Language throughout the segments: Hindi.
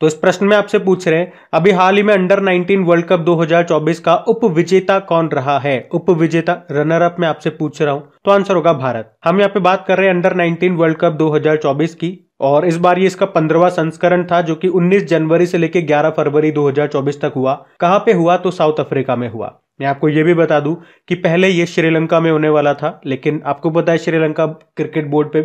तो इस प्रश्न में आपसे पूछ रहे हैं अभी हाल ही में अंडर 19 वर्ल्ड कप 2024 का उप विजेता कौन रहा है उप विजेता रनर अप में आपसे पूछ रहा हूं तो आंसर होगा भारत हम यहाँ पे बात कर रहे हैं अंडर 19 वर्ल्ड कप 2024 की और इस बार ये इसका पंद्रवा संस्करण था जो कि 19 जनवरी से लेकर 11 फरवरी 2024 तक हुआ कहाँ पे हुआ तो साउथ अफ्रीका में हुआ मैं आपको ये भी बता दूं कि पहले ये श्रीलंका में होने वाला था लेकिन आपको पता है श्रीलंका क्रिकेट बोर्ड पे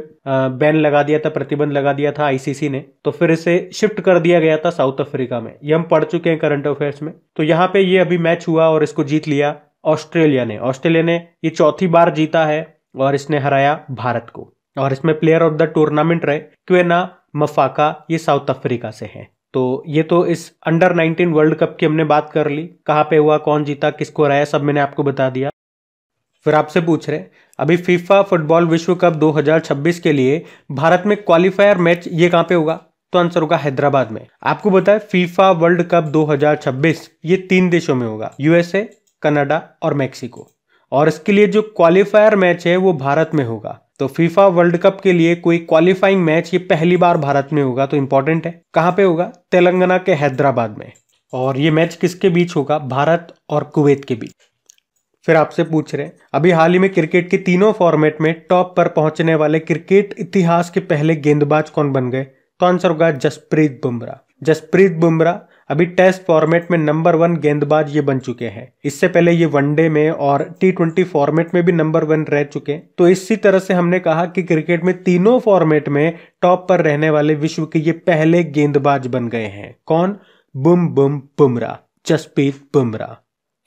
बैन लगा दिया था प्रतिबंध लगा दिया था आईसीसी ने तो फिर इसे शिफ्ट कर दिया गया था साउथ अफ्रीका में ये हम पढ़ चुके हैं करंट अफेयर्स में तो यहाँ पे ये अभी मैच हुआ और इसको जीत लिया ऑस्ट्रेलिया ने ऑस्ट्रेलिया ने ये चौथी बार जीता है और इसने हराया भारत को और इसमें प्लेयर ऑफ द टूर्नामेंट रहे क्वेना मफाका ये साउथ अफ्रीका से हैं तो ये तो इस अंडर 19 वर्ल्ड कप की हमने बात कर ली कहाँ पे हुआ कौन जीता किसको हराया सब मैंने आपको बता दिया फिर आपसे पूछ रहे अभी फीफा फुटबॉल विश्व कप 2026 के लिए भारत में क्वालिफायर मैच ये कहाँ पे होगा तो आंसर होगा हैदराबाद में आपको बताया फीफा वर्ल्ड कप 2026 ये तीन देशों में होगा यूएसए कनाडा और मैक्सिको और इसके लिए जो क्वालिफायर मैच है वो भारत में होगा तो फीफा वर्ल्ड कप के लिए कोई क्वालिफाइंग मैच ये पहली बार भारत में होगा तो इम्पोर्टेंट है कहाँ पे होगा तेलंगाना के हैदराबाद में और ये मैच किसके बीच होगा भारत और कुवैत के बीच फिर आपसे पूछ रहे हैं अभी हाल ही में क्रिकेट के तीनों फॉर्मेट में टॉप पर पहुंचने वाले क्रिकेट इतिहास के पहले गेंदबाज कौन बन गए तो आंसर होगा जसप्रीत बुमराह जसप्रीत बुमराह अभी टेस्ट फॉर्मेट में नंबर वन गेंदबाज ये बन चुके हैं इससे पहले ये वनडे में और टी ट्वेंटी फॉर्मेट में भी नंबर वन रह चुके हैं तो इसी तरह से हमने कहा कि क्रिकेट में तीनों फॉर्मेट में टॉप पर रहने वाले विश्व के ये पहले गेंदबाज बन गए हैं कौन बुम बुम बुमरा जसप्रीत बुमरा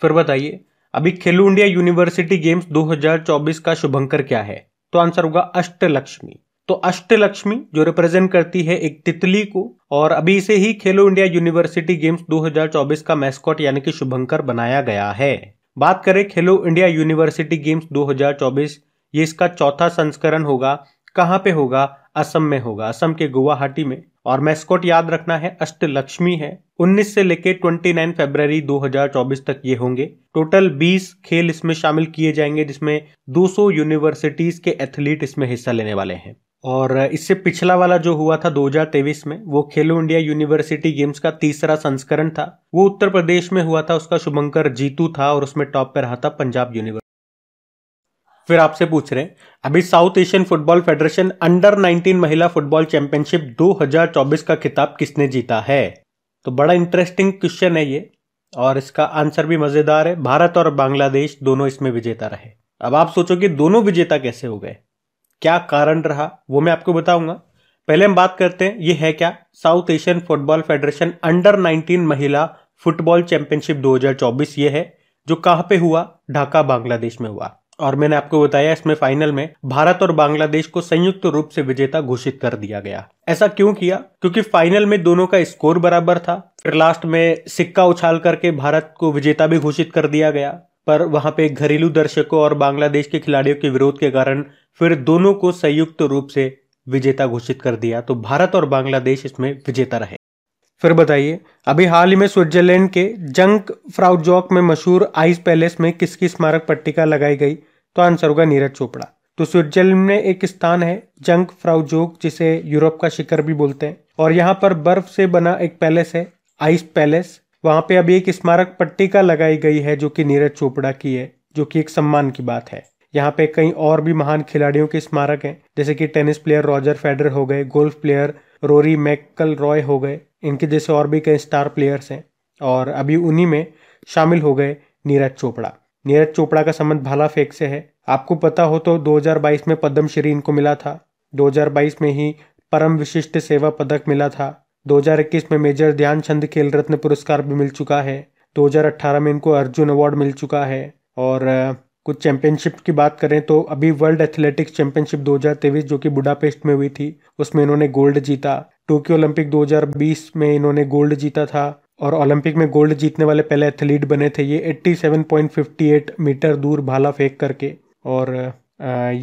फिर बताइए अभी खेलो इंडिया यूनिवर्सिटी गेम्स 2024 का शुभंकर क्या है तो आंसर होगा अष्टलक्ष्मी तो अष्टलक्ष्मी जो रिप्रेजेंट करती है एक तितली को और अभी से ही खेलो इंडिया यूनिवर्सिटी गेम्स 2024 का मैस्कॉट यानी कि शुभंकर बनाया गया है बात करें खेलो इंडिया यूनिवर्सिटी गेम्स 2024 ये इसका चौथा संस्करण होगा कहाँ पे होगा असम में होगा असम के गुवाहाटी में और मैस्कॉट याद रखना है अष्टलक्ष्मी है 19 से लेकर 29 फरवरी 2024 तक ये होंगे टोटल 20 खेल इसमें शामिल किए जाएंगे जिसमें 200 यूनिवर्सिटीज के एथलीट इसमें हिस्सा लेने वाले हैं और इससे पिछला वाला जो हुआ था 2023 में वो खेलो इंडिया यूनिवर्सिटी गेम्स का तीसरा संस्करण था वो उत्तर प्रदेश में हुआ था उसका शुभंकर जीतू था और उसमें टॉप पर रहा था पंजाब यूनिवर्सिटी फिर आपसे पूछ रहे हैं अभी South Asian Football Federation under 19 महिला फुटबॉल चैंपियनशिप 2024 का खिताब किसने जीता है तो बड़ा इंटरेस्टिंग क्वेश्चन है ये और इसका आंसर भी मजेदार है भारत और बांग्लादेश दोनों इसमें विजेता रहे अब आप सोचो कि दोनों विजेता कैसे हो गए क्या कारण रहा वो मैं आपको बताऊंगा पहले हम बात करते हैं ये है क्या South Asian Football Federation under 19 महिला फुटबॉल चैंपियनशिप 2024 ये है जो कहाँ पे हुआ ढाका बांग्लादेश में हुआ और मैंने आपको बताया इसमें फाइनल में भारत और बांग्लादेश को संयुक्त रूप से विजेता घोषित कर दिया गया ऐसा क्यों किया क्योंकि फाइनल में दोनों का स्कोर बराबर था फिर लास्ट में सिक्का उछाल करके भारत को विजेता भी घोषित कर दिया गया पर वहां पे घरेलू दर्शकों और बांग्लादेश के खिलाड़ियों के विरोध के कारण फिर दोनों को संयुक्त रूप से विजेता घोषित कर दिया तो भारत और बांग्लादेश इसमें विजेता रहे फिर बताइए अभी हाल ही में स्विट्जरलैंड के जंक फ्राउजॉक में मशहूर आइस पैलेस में किसकी स्मारक पट्टिका लगाई गई तो आंसर होगा नीरज चोपड़ा तो स्विट्जरलैंड में एक स्थान है जंक फ्राउजोक जिसे यूरोप का शिखर भी बोलते हैं और यहाँ पर बर्फ से बना एक पैलेस है आइस पैलेस वहाँ पे अभी एक स्मारक पट्टिका लगाई गई है जो कि नीरज चोपड़ा की है जो कि एक सम्मान की बात है यहाँ पे कई और भी महान खिलाड़ियों के स्मारक हैं जैसे कि टेनिस प्लेयर रॉजर फेडर हो गए golf player Rory McIlroy हो गए इनके जैसे और भी कई स्टार प्लेयर्स हैं और अभी उन्हीं में शामिल हो गए नीरज चोपड़ा नीरज चोपड़ा का संबंध भाला फेंक से है आपको पता हो तो 2022 में पद्म श्री इनको मिला था 2022 में ही परम विशिष्ट सेवा पदक मिला था 2021 में मेजर ध्यानचंद खेल रत्न पुरस्कार भी मिल चुका है 2018 में इनको अर्जुन अवार्ड मिल चुका है और कुछ चैंपियनशिप की बात करें तो अभी वर्ल्ड एथलेटिक्स चैंपियनशिप 2023 जो कि बुडापेस्ट में हुई थी उसमें इन्होंने गोल्ड जीता टोक्यो ओलंपिक 2020 में इन्होंने गोल्ड जीता था और ओलंपिक में गोल्ड जीतने वाले पहले एथलीट बने थे ये 87.58 मीटर दूर भाला फेंक करके और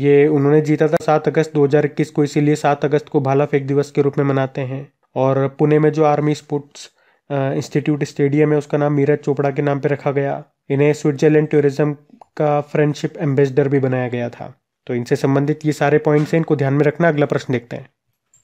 ये उन्होंने जीता था सात अगस्त 2021 को इसीलिए सात अगस्त को भाला फेंक दिवस के रूप में मनाते हैं और पुणे में जो आर्मी स्पोर्ट्स इंस्टीट्यूट स्टेडियम है उसका नाम मीरज चोपड़ा के नाम पर रखा गया इन्हें स्विट्जरलैंड टूरिज्म का फ्रेंडशिप एम्बेसडर भी बनाया गया था तो इनसे संबंधित ये सारे पॉइंट्स हैं इनको ध्यान में रखना अगला प्रश्न देखते हैं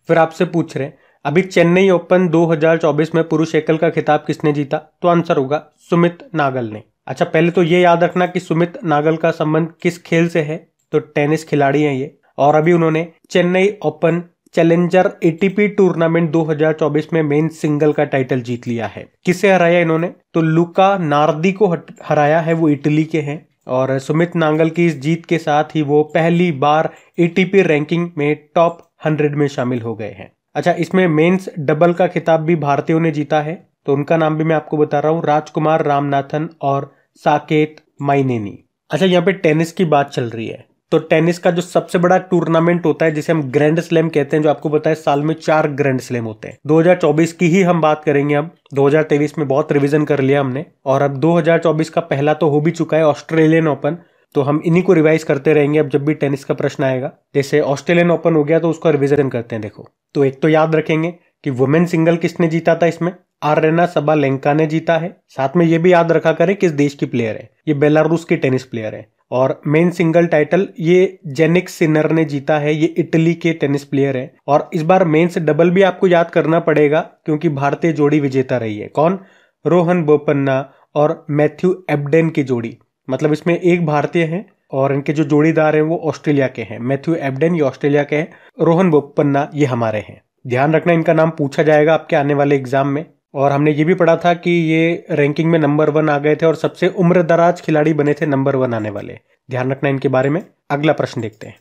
फिर आपसे पूछ रहे हैं अभी चेन्नई ओपन 2024 में पुरुष एकल का खिताब किसने जीता तो आंसर होगा सुमित नागल ने अच्छा पहले तो ये याद रखना कि सुमित नागल का संबंध किस खेल से है तो टेनिस खिलाड़ी हैं ये और अभी उन्होंने Chennai Open Challenger ATP tournament 2024 में मेन सिंगल का टाइटल जीत लिया है किसे हराया इन्होंने तो लुका नार्दी को हराया है वो इटली के हैं और सुमित नांगल की इस जीत के साथ ही वो पहली बार एटीपी रैंकिंग में टॉप हंड्रेड में शामिल हो गए हैं अच्छा इसमें मेंस डबल का खिताब भी भारतीयों ने जीता है तो उनका नाम भी मैं आपको बता रहा हूँ राजकुमार रामनाथन और साकेत माइनेनी अच्छा यहाँ पे टेनिस की बात चल रही है तो टेनिस का जो सबसे बड़ा टूर्नामेंट होता है जिसे हम ग्रैंड स्लैम कहते हैं जो आपको बताया साल में चार ग्रैंड स्लैम होते हैं 2024 की ही हम बात करेंगे अब 2023 में बहुत रिवीजन कर लिया हमने और अब 2024 का पहला तो हो भी चुका है ऑस्ट्रेलियन ओपन तो हम इन्हीं को रिवाइज करते रहेंगे अब जब भी टेनिस का प्रश्न आएगा जैसे ऑस्ट्रेलियन ओपन हो गया तो उसका रिविजन करते हैं देखो तो एक तो याद रखेंगे कि वुमेन सिंगल किसने जीता था इसमें आर रेना सबा लेंका ने जीता है साथ में ये भी याद रखा करें किस देश की प्लेयर है ये बेलारूस की टेनिस प्लेयर है और मेन सिंगल टाइटल ये जेनिक सिनर ने जीता है ये इटली के टेनिस प्लेयर है और इस बार से डबल भी आपको याद करना पड़ेगा क्योंकि भारतीय जोड़ी विजेता रही है कौन रोहन बोपन्ना और मैथ्यू एबडेन की जोड़ी मतलब इसमें एक भारतीय है और इनके जो जोड़ीदार हैं वो ऑस्ट्रेलिया के हैं मैथ्यू एबडेन ये ऑस्ट्रेलिया के हैं रोहन बोपन्ना ये हमारे हैं ध्यान रखना इनका नाम पूछा जाएगा आपके आने वाले एग्जाम में और हमने ये भी पढ़ा था कि ये रैंकिंग में नंबर वन आ गए थे और सबसे उम्रदराज खिलाड़ी बने थे नंबर वन आने वाले ध्यान रखना इनके बारे में अगला प्रश्न देखते हैं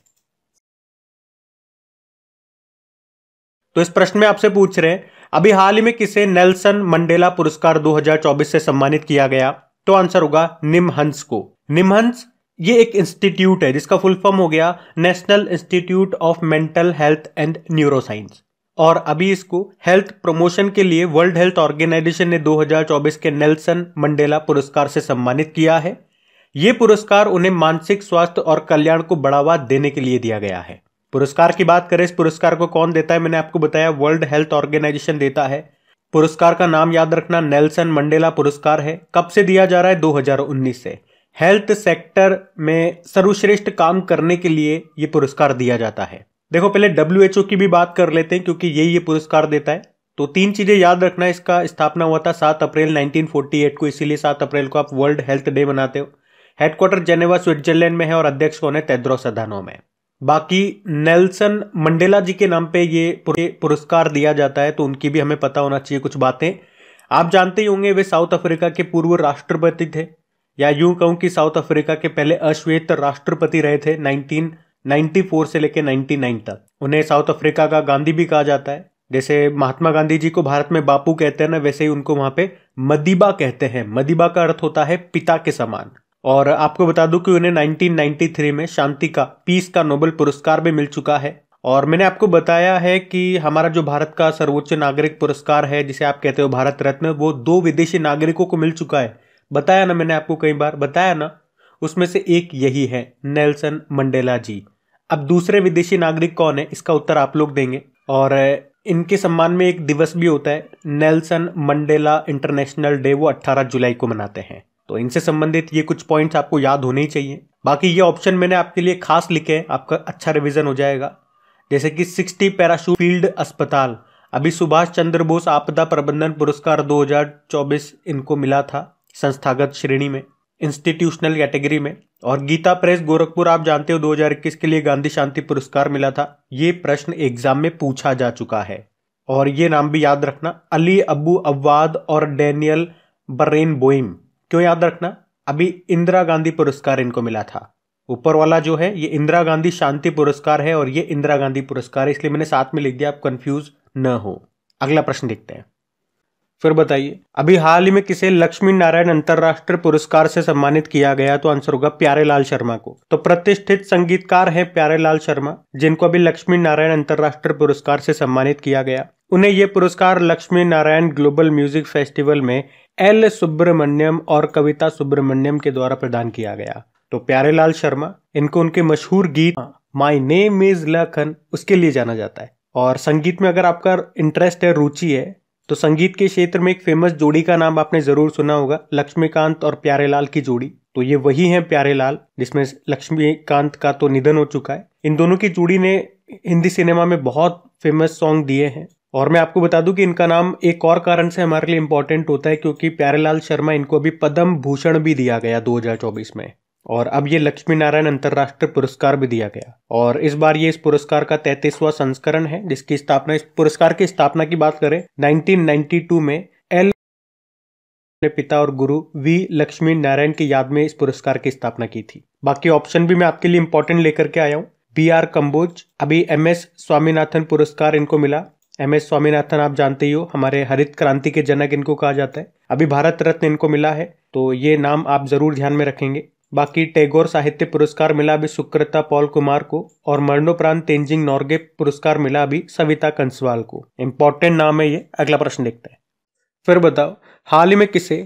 तो इस प्रश्न में आपसे पूछ रहे हैं अभी हाल ही में किसे नेल्सन मंडेला पुरस्कार 2024 से सम्मानित किया गया तो आंसर होगा निमहंस को निमहंस ये एक इंस्टीट्यूट है जिसका फुल फॉर्म हो गया National institute of Mental Health and Neuroscience और अभी इसको हेल्थ प्रमोशन के लिए वर्ल्ड हेल्थ ऑर्गेनाइजेशन ने 2024 के नेल्सन मंडेला पुरस्कार से सम्मानित किया है ये पुरस्कार उन्हें मानसिक स्वास्थ्य और कल्याण को बढ़ावा देने के लिए दिया गया है पुरस्कार की बात करें इस पुरस्कार को कौन देता है मैंने आपको बताया वर्ल्ड हेल्थ ऑर्गेनाइजेशन देता है पुरस्कार का नाम याद रखना नेल्सन मंडेला पुरस्कार है कब से दिया जा रहा है 2019 से हेल्थ सेक्टर में सर्वश्रेष्ठ काम करने के लिए ये पुरस्कार दिया जाता है देखो पहले डब्ल्यू की भी बात कर लेते हैं क्योंकि ये ये पुरस्कार देता है तो तीन चीजें याद रखना इसका स्थापना हुआ था सात अप्रैल 1948 को इसीलिए सात अप्रैल को आप वर्ल्ड हेल्थ डे मनाते हो हेडक्वार्टर जेनेवा स्विट्जरलैंड में है और अध्यक्ष कौन है तेद्रोस सदानो में बाकी नेल्सन मंडेला जी के नाम पे ये पुरस्कार दिया जाता है तो उनकी भी हमें पता होना चाहिए कुछ बातें आप जानते ही होंगे वे साउथ अफ्रीका के पूर्व राष्ट्रपति थे या यूं कहूं कि साउथ अफ्रीका के पहले अश्वेत राष्ट्रपति रहे थे 94 से लेकर 99 तक उन्हें साउथ अफ्रीका का गांधी भी कहा जाता है जैसे महात्मा गांधी जी को भारत में बापू कहते हैं ना वैसे ही उनको वहां पे मदिबा कहते हैं मदिबा का अर्थ होता है पिता के समान और आपको बता दूं कि उन्हें 1993 में शांति का पीस का नोबेल पुरस्कार भी मिल चुका है और मैंने आपको बताया है कि हमारा जो भारत का सर्वोच्च नागरिक पुरस्कार है जिसे आप कहते हो भारत रत्न वो दो विदेशी नागरिकों को मिल चुका है बताया ना मैंने आपको कई बार बताया ना उसमें से एक यही है नेल्सन मंडेला जी अब दूसरे विदेशी नागरिक कौन है इसका उत्तर आप लोग देंगे और इनके सम्मान में एक दिवस भी होता है नेल्सन मंडेला इंटरनेशनल डे वो 18 जुलाई को मनाते हैं तो इनसे संबंधित ये कुछ पॉइंट्स आपको याद होने ही चाहिए बाकी ये ऑप्शन मैंने आपके लिए खास लिखे हैं आपका अच्छा रिविजन हो जाएगा जैसे कि सिक्सटी पैराशूट फील्ड अस्पताल अभी सुभाष चंद्र बोस आपदा प्रबंधन पुरस्कार 2024 इनको मिला था संस्थागत श्रेणी में इंस्टीट्यूशनल कैटेगरी में और गीता प्रेस गोरखपुर आप जानते हो 2021 के लिए गांधी शांति पुरस्कार मिला था ये प्रश्न एग्जाम में पूछा जा चुका है और ये नाम भी याद रखना अली अबू अव्वाद और डेनियल बर्रेन बोइम क्यों याद रखना अभी इंदिरा गांधी पुरस्कार इनको मिला था ऊपर वाला जो है ये इंदिरा गांधी शांति पुरस्कार है और ये इंदिरा गांधी पुरस्कार है इसलिए मैंने साथ में लिख दिया आप कंफ्यूज न हो अगला प्रश्न देखते हैं फिर बताइए अभी हाल ही में किसे लक्ष्मी नारायण अंतर्राष्ट्रीय पुरस्कार से सम्मानित किया गया तो आंसर होगा प्यारे लाल शर्मा को तो प्रतिष्ठित संगीतकार हैं लाल शर्मा जिनको अभी लक्ष्मी नारायण अंतर्राष्ट्रीय पुरस्कार से सम्मानित किया गया उन्हें ये पुरस्कार Lakshmi Narayan Global Music Festival में एल सुब्रमण्यम और कविता सुब्रमण्यम के द्वारा प्रदान किया गया तो प्यारेलाल शर्मा इनको उनके मशहूर गीत माई नेम इज लखन उसके लिए जाना जाता है और संगीत में अगर आपका इंटरेस्ट है रुचि है तो संगीत के क्षेत्र में एक फेमस जोड़ी का नाम आपने जरूर सुना होगा लक्ष्मीकांत और प्यारेलाल की जोड़ी तो ये वही है प्यारेलाल जिसमें लक्ष्मीकांत का तो निधन हो चुका है इन दोनों की जोड़ी ने हिंदी सिनेमा में बहुत फेमस सॉन्ग दिए हैं और मैं आपको बता दूं कि इनका नाम एक और कारण से हमारे लिए इम्पोर्टेंट होता है क्योंकि प्यारेलाल शर्मा इनको अभी पद्म भूषण भी दिया गया 2024 में और अब ये लक्ष्मी नारायण अंतर्राष्ट्रीय पुरस्कार भी दिया गया और इस बार ये इस पुरस्कार का तैतीसवा संस्करण है जिसकी स्थापना इस पुरस्कार की स्थापना की बात करें 1992 में एल पिता और गुरु वी लक्ष्मी नारायण की याद में इस पुरस्कार की स्थापना की थी बाकी ऑप्शन भी मैं आपके लिए इंपॉर्टेंट लेकर के आया हूँ बी आर कम्बोज अभी एम एस स्वामीनाथन पुरस्कार इनको मिला एम एस स्वामीनाथन आप जानते ही हो हमारे हरित क्रांति के जनक इनको कहा जाता है अभी भारत रत्न इनको मिला है तो ये नाम आप जरूर ध्यान में रखेंगे बाकी टैगोर साहित्य पुरस्कार मिला भी सुक्रता पॉल कुमार को और मरणोपरांत तेंजिंग नॉर्गे पुरस्कार मिला भी सविता कंसवाल को इम्पोर्टेंट नाम है ये अगला प्रश्न देखते हैं फिर बताओ हाल ही में किसे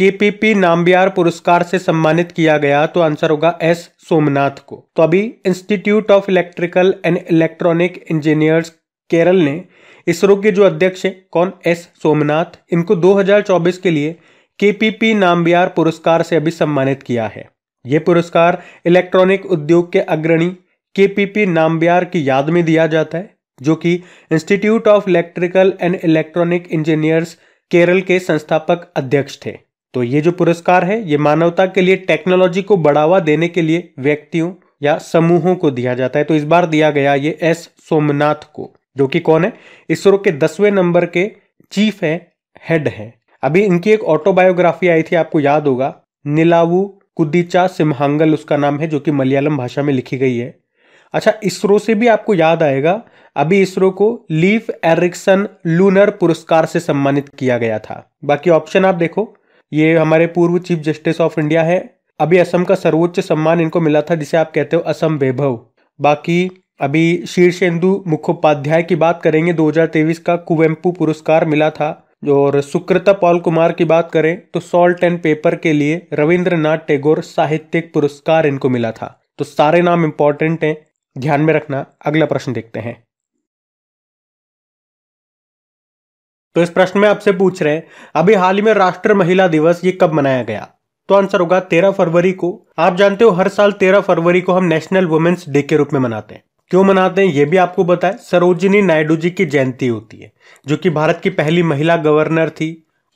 पी नाम्बियार पुरस्कार से सम्मानित किया गया तो आंसर होगा एस सोमनाथ को तो अभी institute of electrical and electronic engineers Kerala ने इसरो के जो अध्यक्ष हैं कौन एस सोमनाथ इनको 2024 के लिए के पी पी नाम्बियार पुरस्कार से अभी सम्मानित किया है ये पुरस्कार इलेक्ट्रॉनिक उद्योग के अग्रणी केपीपी नाम्बियार की याद में दिया जाता है जो कि institute of electrical and electronic engineers Kerala के संस्थापक अध्यक्ष थे तो ये जो पुरस्कार है ये मानवता के लिए टेक्नोलॉजी को बढ़ावा देने के लिए व्यक्तियों या समूहों को दिया जाता है तो इस बार दिया गया ये एस सोमनाथ को जो कि कौन है इसरो के दसवें नंबर के चीफ है हेड है अभी इनकी एक ऑटोबायोग्राफी आई थी आपको याद होगा नीलावू कुदीचा सिमहांगल उसका नाम है जो कि मलयालम भाषा में लिखी गई है अच्छा इसरो से भी आपको याद आएगा अभी इसरो को लीफ एरिक्सन लूनर पुरस्कार से सम्मानित किया गया था बाकी ऑप्शन आप देखो ये हमारे पूर्व चीफ जस्टिस ऑफ इंडिया है अभी असम का सर्वोच्च सम्मान इनको मिला था जिसे आप कहते हो असम वैभव बाकी अभी शीर्षेंदु मुखोपाध्याय की बात करेंगे 2023 का कुवेम्पू पुरस्कार मिला था और सुकृता पॉल कुमार की बात करें तो सॉल्ट एंड पेपर के लिए रविंद्रनाथ टैगोर साहित्यिक पुरस्कार इनको मिला था तो सारे नाम इंपॉर्टेंट हैं ध्यान में रखना अगला प्रश्न देखते हैं तो इस प्रश्न में आपसे पूछ रहे हैं अभी हाल ही में राष्ट्रीय महिला दिवस ये कब मनाया गया तो आंसर होगा तेरह फरवरी को आप जानते हो हर साल तेरह फरवरी को हम नेशनल वुमेन्स डे के रूप में मनाते हैं क्यों मनाते हैं ये भी आपको बताएं सरोजिनी नायडू जी की जयंती होती है जो कि भारत की पहली महिला गवर्नर थी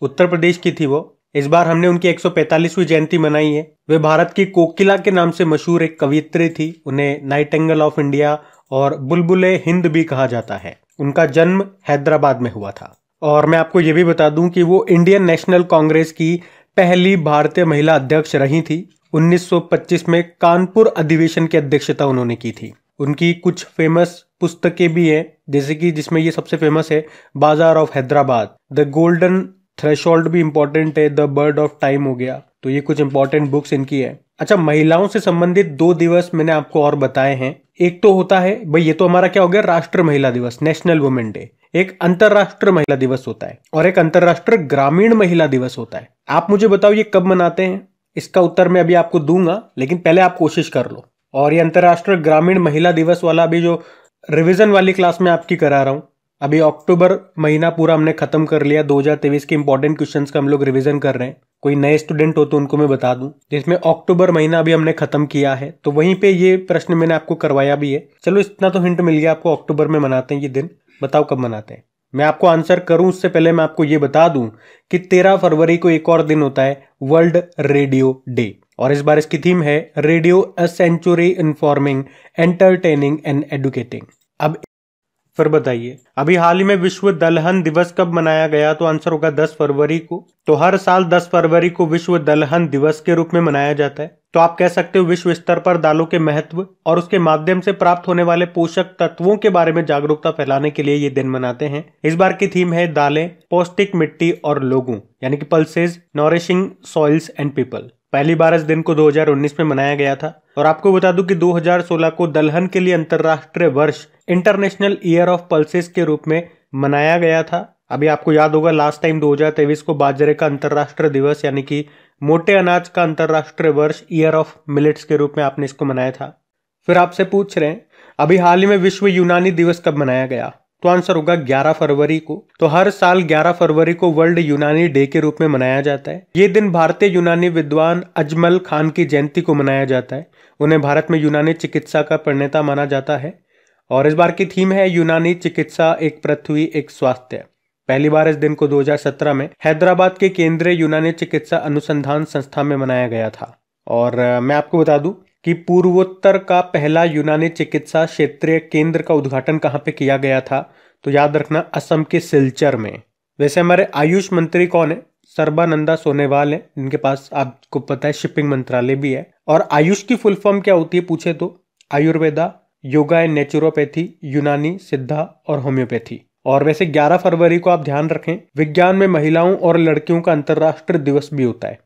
उत्तर प्रदेश की थी वो इस बार हमने उनकी 145वीं जयंती मनाई है वे भारत की कोकिला के नाम से मशहूर एक कवित्री थी उन्हें नाइट एंगल ऑफ इंडिया और बुलबुल हिंद भी कहा जाता है उनका जन्म हैदराबाद में हुआ था और मैं आपको ये भी बता दूं कि वो इंडियन नेशनल कांग्रेस की पहली भारतीय महिला अध्यक्ष रही थी 1925 में कानपुर अधिवेशन की अध्यक्षता उन्होंने की थी उनकी कुछ फेमस पुस्तकें भी हैं जैसे कि जिसमें ये सबसे फेमस है bazaar of Hyderabad the golden thresh भी इंपॉर्टेंट है द बर्ड ऑफ टाइम हो गया तो ये कुछ इंपॉर्टेंट बुक्स इनकी है अच्छा महिलाओं से संबंधित दो दिवस मैंने आपको और बताए हैं एक तो होता है भाई ये तो हमारा क्या हो गया राष्ट्र महिला दिवस नेशनल वुमेन डे एक अंतर्राष्ट्रीय महिला दिवस होता है और एक अंतर्राष्ट्रीय ग्रामीण महिला दिवस होता है आप मुझे बताओ ये कब मनाते हैं इसका उत्तर मैं अभी आपको दूंगा लेकिन पहले आप कोशिश कर लो और ये अंतर्राष्ट्रीय ग्रामीण महिला दिवस वाला अभी जो रिविजन वाली क्लास में आपकी करा रहा हूँ अभी अक्टूबर महीना पूरा हमने खत्म कर लिया तेईस के इंपॉर्टेंट क्वेश्चन का हम लोग रिविजन कर रहे हैं कोई नए स्टूडेंट हो तो उनको मैं बता दूं जिसमें अक्टूबर महीना अभी हमने खत्म किया है तो वहीं पे ये प्रश्न मैंने आपको करवाया भी है चलो इतना तो हिंट मिल गया आपको अक्टूबर में मनाते हैं ये दिन बताओ कब मनाते हैं मैं आपको आंसर करूं उससे पहले मैं आपको ये बता दूं कि तेरह फरवरी को एक और दिन होता है वर्ल्ड रेडियो डे और इस बार इसकी थीम है radio a century informing entertaining and educating अब फिर बताइए अभी हाल ही में विश्व दलहन दिवस कब मनाया गया तो आंसर होगा 10 फरवरी को तो हर साल 10 फरवरी को विश्व दलहन दिवस के रूप में मनाया जाता है तो आप कह सकते हो विश्व स्तर पर दालों के महत्व और उसके माध्यम से प्राप्त होने वाले पोषक तत्वों के बारे में जागरूकता फैलाने के लिए ये दिन मनाते हैं इस बार की थीम है दालें पौष्टिक मिट्टी और लोगों यानी कि pulses nourishing soils and people पहली बार इस दिन को 2019 में मनाया गया था और आपको बता दूं कि 2016 को दलहन के लिए अंतर्राष्ट्रीय वर्ष इंटरनेशनल ईयर ऑफ पल्सेस के रूप में मनाया गया था अभी आपको याद होगा लास्ट टाइम दो को बाजरे का अंतर्राष्ट्रीय दिवस यानी कि मोटे अनाज का अंतर्राष्ट्रीय वर्ष ईयर ऑफ मिलिट्स के रूप में आपने इसको मनाया था फिर आपसे पूछ रहे हैं अभी हाल ही में विश्व यूनानी दिवस कब मनाया गया तो आंसर होगा 11 फरवरी को तो हर साल 11 फरवरी को वर्ल्ड यूनानी डे के रूप में मनाया जाता है ये दिन भारतीय यूनानी विद्वान अजमल खान की जयंती को मनाया जाता है उन्हें भारत में यूनानी चिकित्सा का प्रणेता माना जाता है और इस बार की थीम है यूनानी चिकित्सा एक पृथ्वी एक स्वास्थ्य पहली बार इस दिन को 2017 में हैदराबाद के केंद्रीय यूनानी चिकित्सा अनुसंधान संस्था में मनाया गया था और मैं आपको बता दूं कि पूर्वोत्तर का पहला यूनानी चिकित्सा क्षेत्रीय केंद्र का उद्घाटन कहाँ पे किया गया था तो याद रखना असम के सिलचर में वैसे हमारे आयुष मंत्री कौन है सर्बानंदा सोनेवाल है इनके पास आपको पता है शिपिंग मंत्रालय भी है और आयुष की फुल फॉर्म क्या होती है पूछे तो आयुर्वेदा योगा एंड नेचुरोपैथी यूनानी सिद्धा और होम्योपैथी और वैसे 11 फरवरी को आप ध्यान रखें विज्ञान में महिलाओं और लड़कियों का अंतर्राष्ट्रीय दिवस भी होता है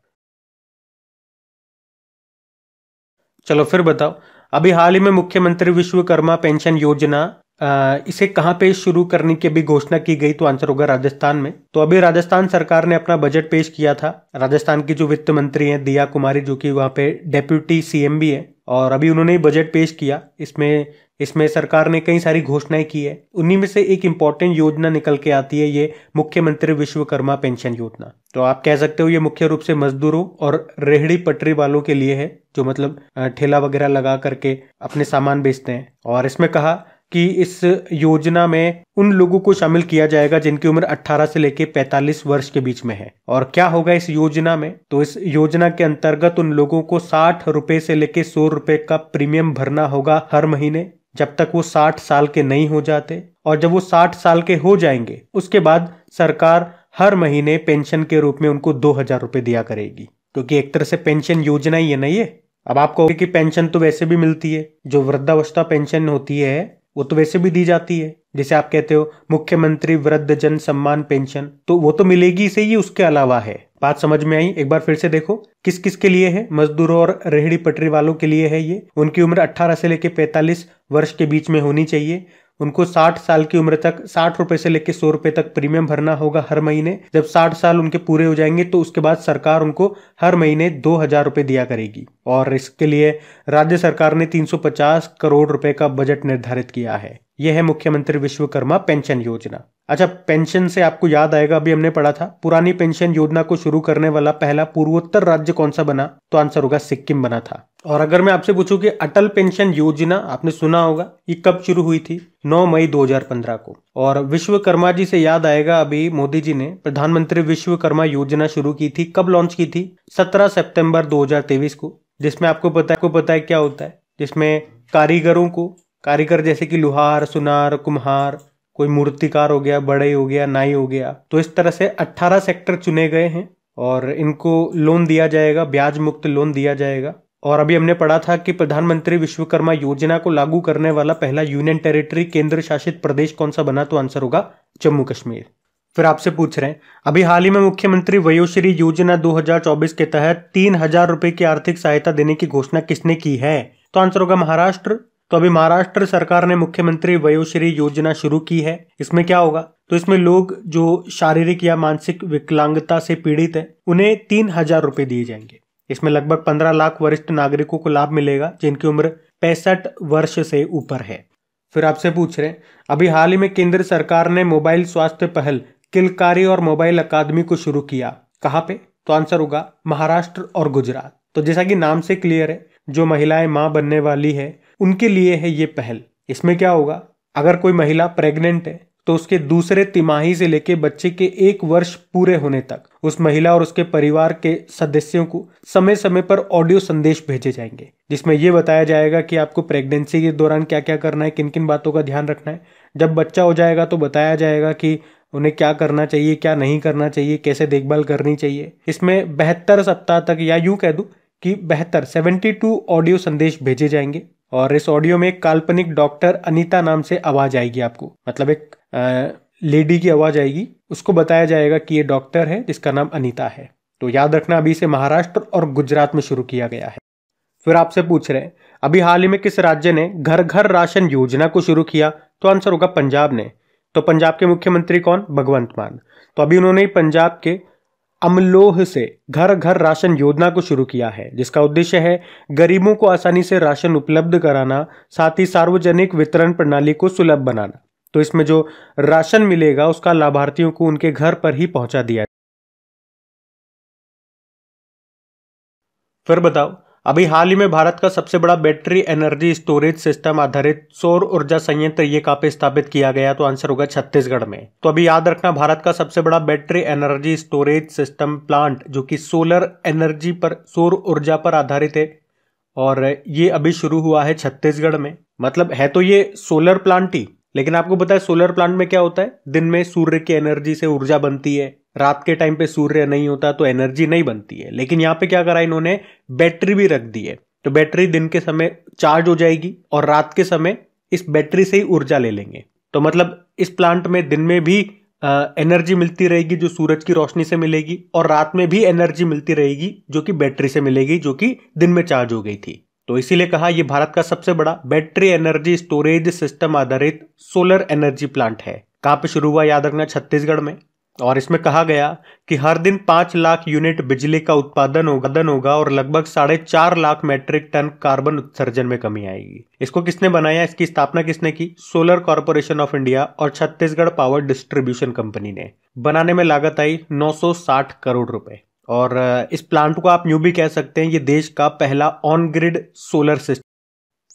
चलो फिर बताओ अभी हाल ही में मुख्यमंत्री विश्वकर्मा पेंशन योजना आ, इसे कहाँ पे शुरू करने की भी घोषणा की गई तो आंसर होगा राजस्थान में तो अभी राजस्थान सरकार ने अपना बजट पेश किया था राजस्थान की जो वित्त मंत्री हैं दिया कुमारी जो कि वहाँ पे डेप्यूटी सीएम भी है और अभी उन्होंने बजट पेश किया इसमें इसमें सरकार ने कई सारी घोषणाएं की है उन्हीं में से एक इम्पॉर्टेंट योजना निकल के आती है ये मुख्यमंत्री विश्वकर्मा पेंशन योजना तो आप कह सकते हो ये मुख्य रूप से मजदूरों और रेहड़ी पटरी वालों के लिए है जो मतलब ठेला वगैरह लगा करके अपने सामान बेचते हैं और इसमें कहा कि इस योजना में उन लोगों को शामिल किया जाएगा जिनकी उम्र 18 से लेकर 45 वर्ष के बीच में है और क्या होगा इस योजना में तो इस योजना के अंतर्गत उन लोगों को साठ रुपए से लेकर सौ रुपए का प्रीमियम भरना होगा हर महीने जब तक वो 60 साल के नहीं हो जाते और जब वो 60 साल के हो जाएंगे उसके बाद सरकार हर महीने पेंशन के रूप में उनको दो हजार रुपए दिया करेगी क्योंकि एक तरह से पेंशन योजना ही है ना ये अब आप कहोगे कि पेंशन तो वैसे भी मिलती है जो वृद्धावस्था पेंशन होती है वो तो वैसे भी दी जाती है जैसे आप कहते हो मुख्यमंत्री वृद्ध जन सम्मान पेंशन तो वो तो मिलेगी से ही उसके अलावा है बात समझ में आई एक बार फिर से देखो किस किस के लिए है मजदूरों और रेहड़ी पटरी वालों के लिए है ये उनकी उम्र 18 से लेकर 45 वर्ष के बीच में होनी चाहिए उनको 60 साल की उम्र तक साठ रुपए से लेकर सौ रुपए तक प्रीमियम भरना होगा हर महीने जब 60 साल उनके पूरे हो जाएंगे तो उसके बाद सरकार उनको हर महीने दो हजार रुपए दिया करेगी और इसके लिए राज्य सरकार ने 350 करोड़ रुपए का बजट निर्धारित किया है यह है मुख्यमंत्री विश्वकर्मा पेंशन योजना अच्छा पेंशन से आपको याद आएगा अभी हमने पढ़ा था पुरानी पेंशन योजना को शुरू करने वाला पहला पूर्वोत्तर राज्य कौन सा बना तो आंसर होगा सिक्किम बना था और अगर मैं आपसे पूछूं कि अटल पेंशन योजना आपने सुना होगा ये कब शुरू हुई थी 9 मई 2015 को और विश्वकर्मा जी से याद आएगा अभी मोदी जी ने प्रधानमंत्री विश्वकर्मा योजना शुरू की थी कब लॉन्च की थी 17 सितंबर 2023 को जिसमें आपको पता है आपको पता है क्या होता है जिसमें कारीगरों को कारीगर जैसे कि लुहार सुनार कुम्हार कोई मूर्तिकार हो गया बड़े हो गया नाई हो गया तो इस तरह से 18 सेक्टर चुने गए हैं और इनको लोन दिया जाएगा ब्याज मुक्त लोन दिया जाएगा और अभी हमने पढ़ा था कि प्रधानमंत्री विश्वकर्मा योजना को लागू करने वाला पहला यूनियन टेरिटरी केंद्र शासित प्रदेश कौन सा बना तो आंसर होगा जम्मू कश्मीर फिर आपसे पूछ रहे हैं अभी हाल ही में मुख्यमंत्री वयोश्री योजना 2024 के तहत तीन हजार रुपए की आर्थिक सहायता देने की घोषणा किसने की है तो आंसर होगा महाराष्ट्र तो अभी महाराष्ट्र सरकार ने मुख्यमंत्री वयोश्री योजना शुरू की है इसमें क्या होगा तो इसमें लोग जो शारीरिक या मानसिक विकलांगता से पीड़ित है उन्हें तीन हजार रूपए दिए जाएंगे इसमें लगभग पंद्रह लाख वरिष्ठ नागरिकों को लाभ मिलेगा जिनकी उम्र पैंसठ वर्ष से ऊपर है फिर आपसे पूछ रहे हैं अभी हाल ही में केंद्र सरकार ने मोबाइल स्वास्थ्य पहल किलकारी और मोबाइल अकादमी को शुरू किया कहाँ पे तो आंसर होगा महाराष्ट्र और गुजरात तो जैसा कि नाम से क्लियर है जो महिलाएं मां बनने वाली है उनके लिए है ये पहल इसमें क्या होगा अगर कोई महिला प्रेग्नेंट है तो उसके दूसरे तिमाही से लेके बच्चे के एक वर्ष पूरे होने तक उस महिला और उसके परिवार के सदस्यों को समय समय पर ऑडियो संदेश भेजे जाएंगे जिसमें यह बताया जाएगा कि आपको प्रेगनेंसी के दौरान क्या क्या करना है किन किन बातों का ध्यान रखना है जब बच्चा हो जाएगा तो बताया जाएगा कि उन्हें क्या करना चाहिए क्या नहीं करना चाहिए कैसे देखभाल करनी चाहिए इसमें बेहतर सप्ताह तक या यूँ कह दूँ कि बेहतर सेवेंटी टू ऑडियो संदेश भेजे जाएंगे और इस ऑडियो में एक काल्पनिक डॉक्टर अनीता नाम से आवाज आएगी आपको मतलब एक लेडी की आवाज आएगी उसको बताया जाएगा कि ये डॉक्टर है जिसका नाम अनीता है तो याद रखना अभी इसे महाराष्ट्र और गुजरात में शुरू किया गया है फिर आपसे पूछ रहे हैं अभी हाल ही में किस राज्य ने घर घर राशन योजना को शुरू किया तो आंसर होगा पंजाब ने तो पंजाब के मुख्यमंत्री कौन भगवंत मान तो अभी उन्होंने पंजाब के अमलोह से घर घर राशन योजना को शुरू किया है जिसका उद्देश्य है गरीबों को आसानी से राशन उपलब्ध कराना साथ ही सार्वजनिक वितरण प्रणाली को सुलभ बनाना तो इसमें जो राशन मिलेगा उसका लाभार्थियों को उनके घर पर ही पहुंचा दिया फिर बताओ अभी हाल ही में भारत का सबसे बड़ा बैटरी एनर्जी स्टोरेज सिस्टम आधारित सौर ऊर्जा संयंत्र ये कहाँ पे स्थापित किया गया तो आंसर होगा छत्तीसगढ़ में तो अभी याद रखना भारत का सबसे बड़ा battery energy storage system plant जो कि सोलर एनर्जी पर सौर ऊर्जा पर आधारित है और ये अभी शुरू हुआ है छत्तीसगढ़ में मतलब है तो ये सोलर प्लांट ही लेकिन आपको पता है सोलर प्लांट में क्या होता है दिन में सूर्य की एनर्जी से ऊर्जा बनती है रात के टाइम पे सूर्य नहीं होता तो एनर्जी नहीं बनती है लेकिन यहाँ पे क्या करा इन्होंने बैटरी भी रख दी है तो बैटरी दिन के समय चार्ज हो जाएगी और रात के समय इस बैटरी से ही ऊर्जा ले लेंगे तो मतलब इस प्लांट में दिन में भी आ, एनर्जी मिलती रहेगी जो सूरज की रोशनी से मिलेगी और रात में भी एनर्जी मिलती रहेगी जो कि बैटरी से मिलेगी जो कि दिन में चार्ज हो गई थी तो इसीलिए कहा यह भारत का सबसे बड़ा बैटरी एनर्जी स्टोरेज सिस्टम आधारित सोलर एनर्जी प्लांट है कहाँ पे शुरू हुआ याद रखना छत्तीसगढ़ में और इसमें कहा गया कि हर दिन पांच लाख यूनिट बिजली का उत्पादन होगा होगा और लगभग साढ़े चार लाख मेट्रिक टन कार्बन उत्सर्जन में कमी आएगी इसको किसने बनाया इसकी स्थापना किसने की सोलर कॉरपोरेशन ऑफ इंडिया और छत्तीसगढ़ पावर डिस्ट्रीब्यूशन कंपनी ने बनाने में लागत आई 960 करोड़ रुपए और इस प्लांट को आप यू भी कह सकते हैं ये देश का पहला ऑन ग्रिड सोलर सिस्टम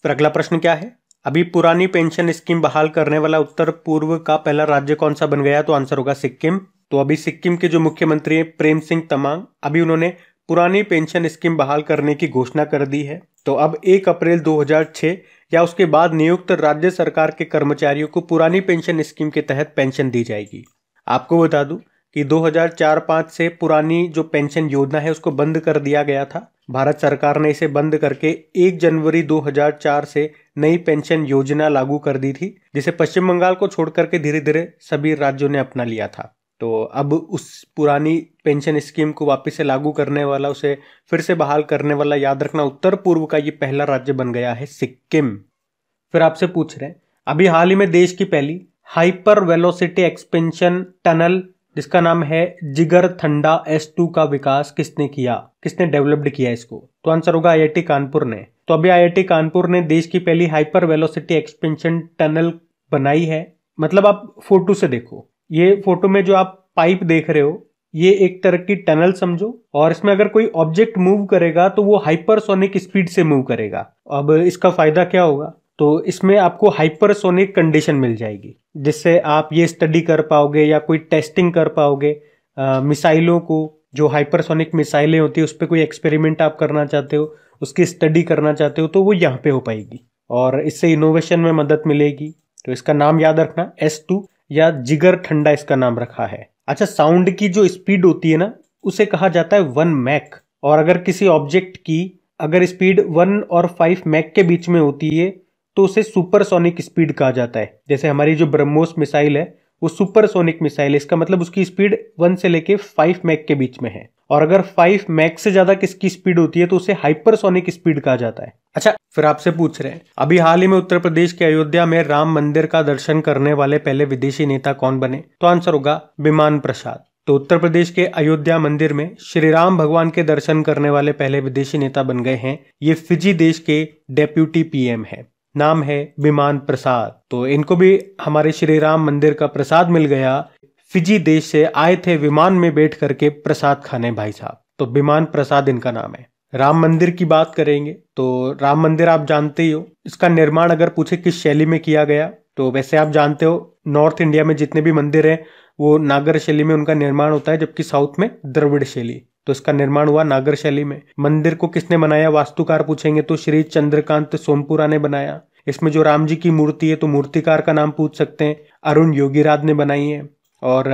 फिर अगला प्रश्न क्या है अभी पुरानी पेंशन स्कीम बहाल करने वाला उत्तर पूर्व का पहला राज्य कौन सा बन गया तो आंसर होगा सिक्किम तो अभी सिक्किम के जो मुख्यमंत्री हैं प्रेम सिंह तमांग अभी उन्होंने पुरानी पेंशन स्कीम बहाल करने की घोषणा कर दी है तो अब 1 अप्रैल 2006 या उसके बाद नियुक्त राज्य सरकार के कर्मचारियों को पुरानी पेंशन स्कीम के तहत पेंशन दी जाएगी आपको बता दूं कि 2004-5 से पुरानी जो पेंशन योजना है उसको बंद कर दिया गया था भारत सरकार ने इसे बंद करके 1 जनवरी 2004 से नई पेंशन योजना लागू कर दी थी जिसे पश्चिम बंगाल को छोड़ करके धीरे धीरे सभी राज्यों ने अपना लिया था तो अब उस पुरानी पेंशन स्कीम को वापस से लागू करने वाला उसे फिर से बहाल करने वाला याद रखना उत्तर पूर्व का ये पहला राज्य बन गया है सिक्किम फिर आपसे पूछ रहे हैं अभी हाल ही में देश की पहली हाइपर वेलोसिटी एक्सपेंशन टनल जिसका नाम है जिगर थंडा एस टू का विकास किसने किया किसने डेवलप्ड किया इसको तो आंसर होगा आईआईटी कानपुर ने तो अभी आईआईटी कानपुर ने देश की पहली हाइपर वेलोसिटी एक्सपेंशन टनल बनाई है मतलब आप फोटो से देखो ये फोटो में जो आप पाइप देख रहे हो ये एक तरह की टनल समझो और इसमें अगर कोई ऑब्जेक्ट मूव करेगा तो वो हाइपरसोनिक स्पीड से मूव करेगा अब इसका फायदा क्या होगा तो इसमें आपको हाइपरसोनिक कंडीशन मिल जाएगी जिससे आप ये स्टडी कर पाओगे या कोई टेस्टिंग कर पाओगे आ, मिसाइलों को जो हाइपरसोनिक मिसाइलें होती है उस पर कोई एक्सपेरिमेंट आप करना चाहते हो उसकी स्टडी करना चाहते हो तो वो यहाँ पे हो पाएगी और इससे इनोवेशन में मदद मिलेगी तो इसका नाम याद रखना एस टू या जिगर ठंडा इसका नाम रखा है अच्छा साउंड की जो स्पीड होती है ना उसे कहा जाता है वन मैक और अगर किसी ऑब्जेक्ट की अगर स्पीड वन और फाइव मैक के बीच में होती है तो उसे सुपरसोनिक स्पीड कहा जाता है जैसे हमारी जो ब्रह्मोस मिसाइल है वो सुपरसोनिक मिसाइल है इसका मतलब उसकी स्पीड वन से लेके फाइव मैक के बीच में है और अगर फाइव मैक्स से ज्यादा किसकी स्पीड होती है तो उसे हाइपरसोनिक स्पीड कहा जाता है अच्छा फिर आपसे पूछ रहे हैं अभी हाल ही में उत्तर प्रदेश के अयोध्या में राम मंदिर का दर्शन करने वाले पहले विदेशी नेता कौन बने तो आंसर होगा विमान प्रसाद तो उत्तर प्रदेश के अयोध्या मंदिर में श्री राम भगवान के दर्शन करने वाले पहले विदेशी नेता बन गए हैं ये फिजी देश के डेप्यूटी पीएम है नाम है विमान प्रसाद तो इनको भी हमारे श्री राम मंदिर का प्रसाद मिल गया फिजी देश से आए थे विमान में बैठ करके प्रसाद खाने भाई साहब तो विमान प्रसाद इनका नाम है राम मंदिर की बात करेंगे तो राम मंदिर आप जानते ही हो इसका निर्माण अगर पूछे किस शैली में किया गया तो वैसे आप जानते हो नॉर्थ इंडिया में जितने भी मंदिर हैं वो नागर शैली में उनका निर्माण होता है जबकि साउथ में द्रविड़ शैली तो इसका निर्माण हुआ नागर शैली में मंदिर को किसने बनाया वास्तुकार पूछेंगे तो श्री चंद्रकांत सोमपुरा ने बनाया इसमें जो राम जी की मूर्ति है तो मूर्तिकार का नाम पूछ सकते हैं अरुण योगीराज ने बनाई है और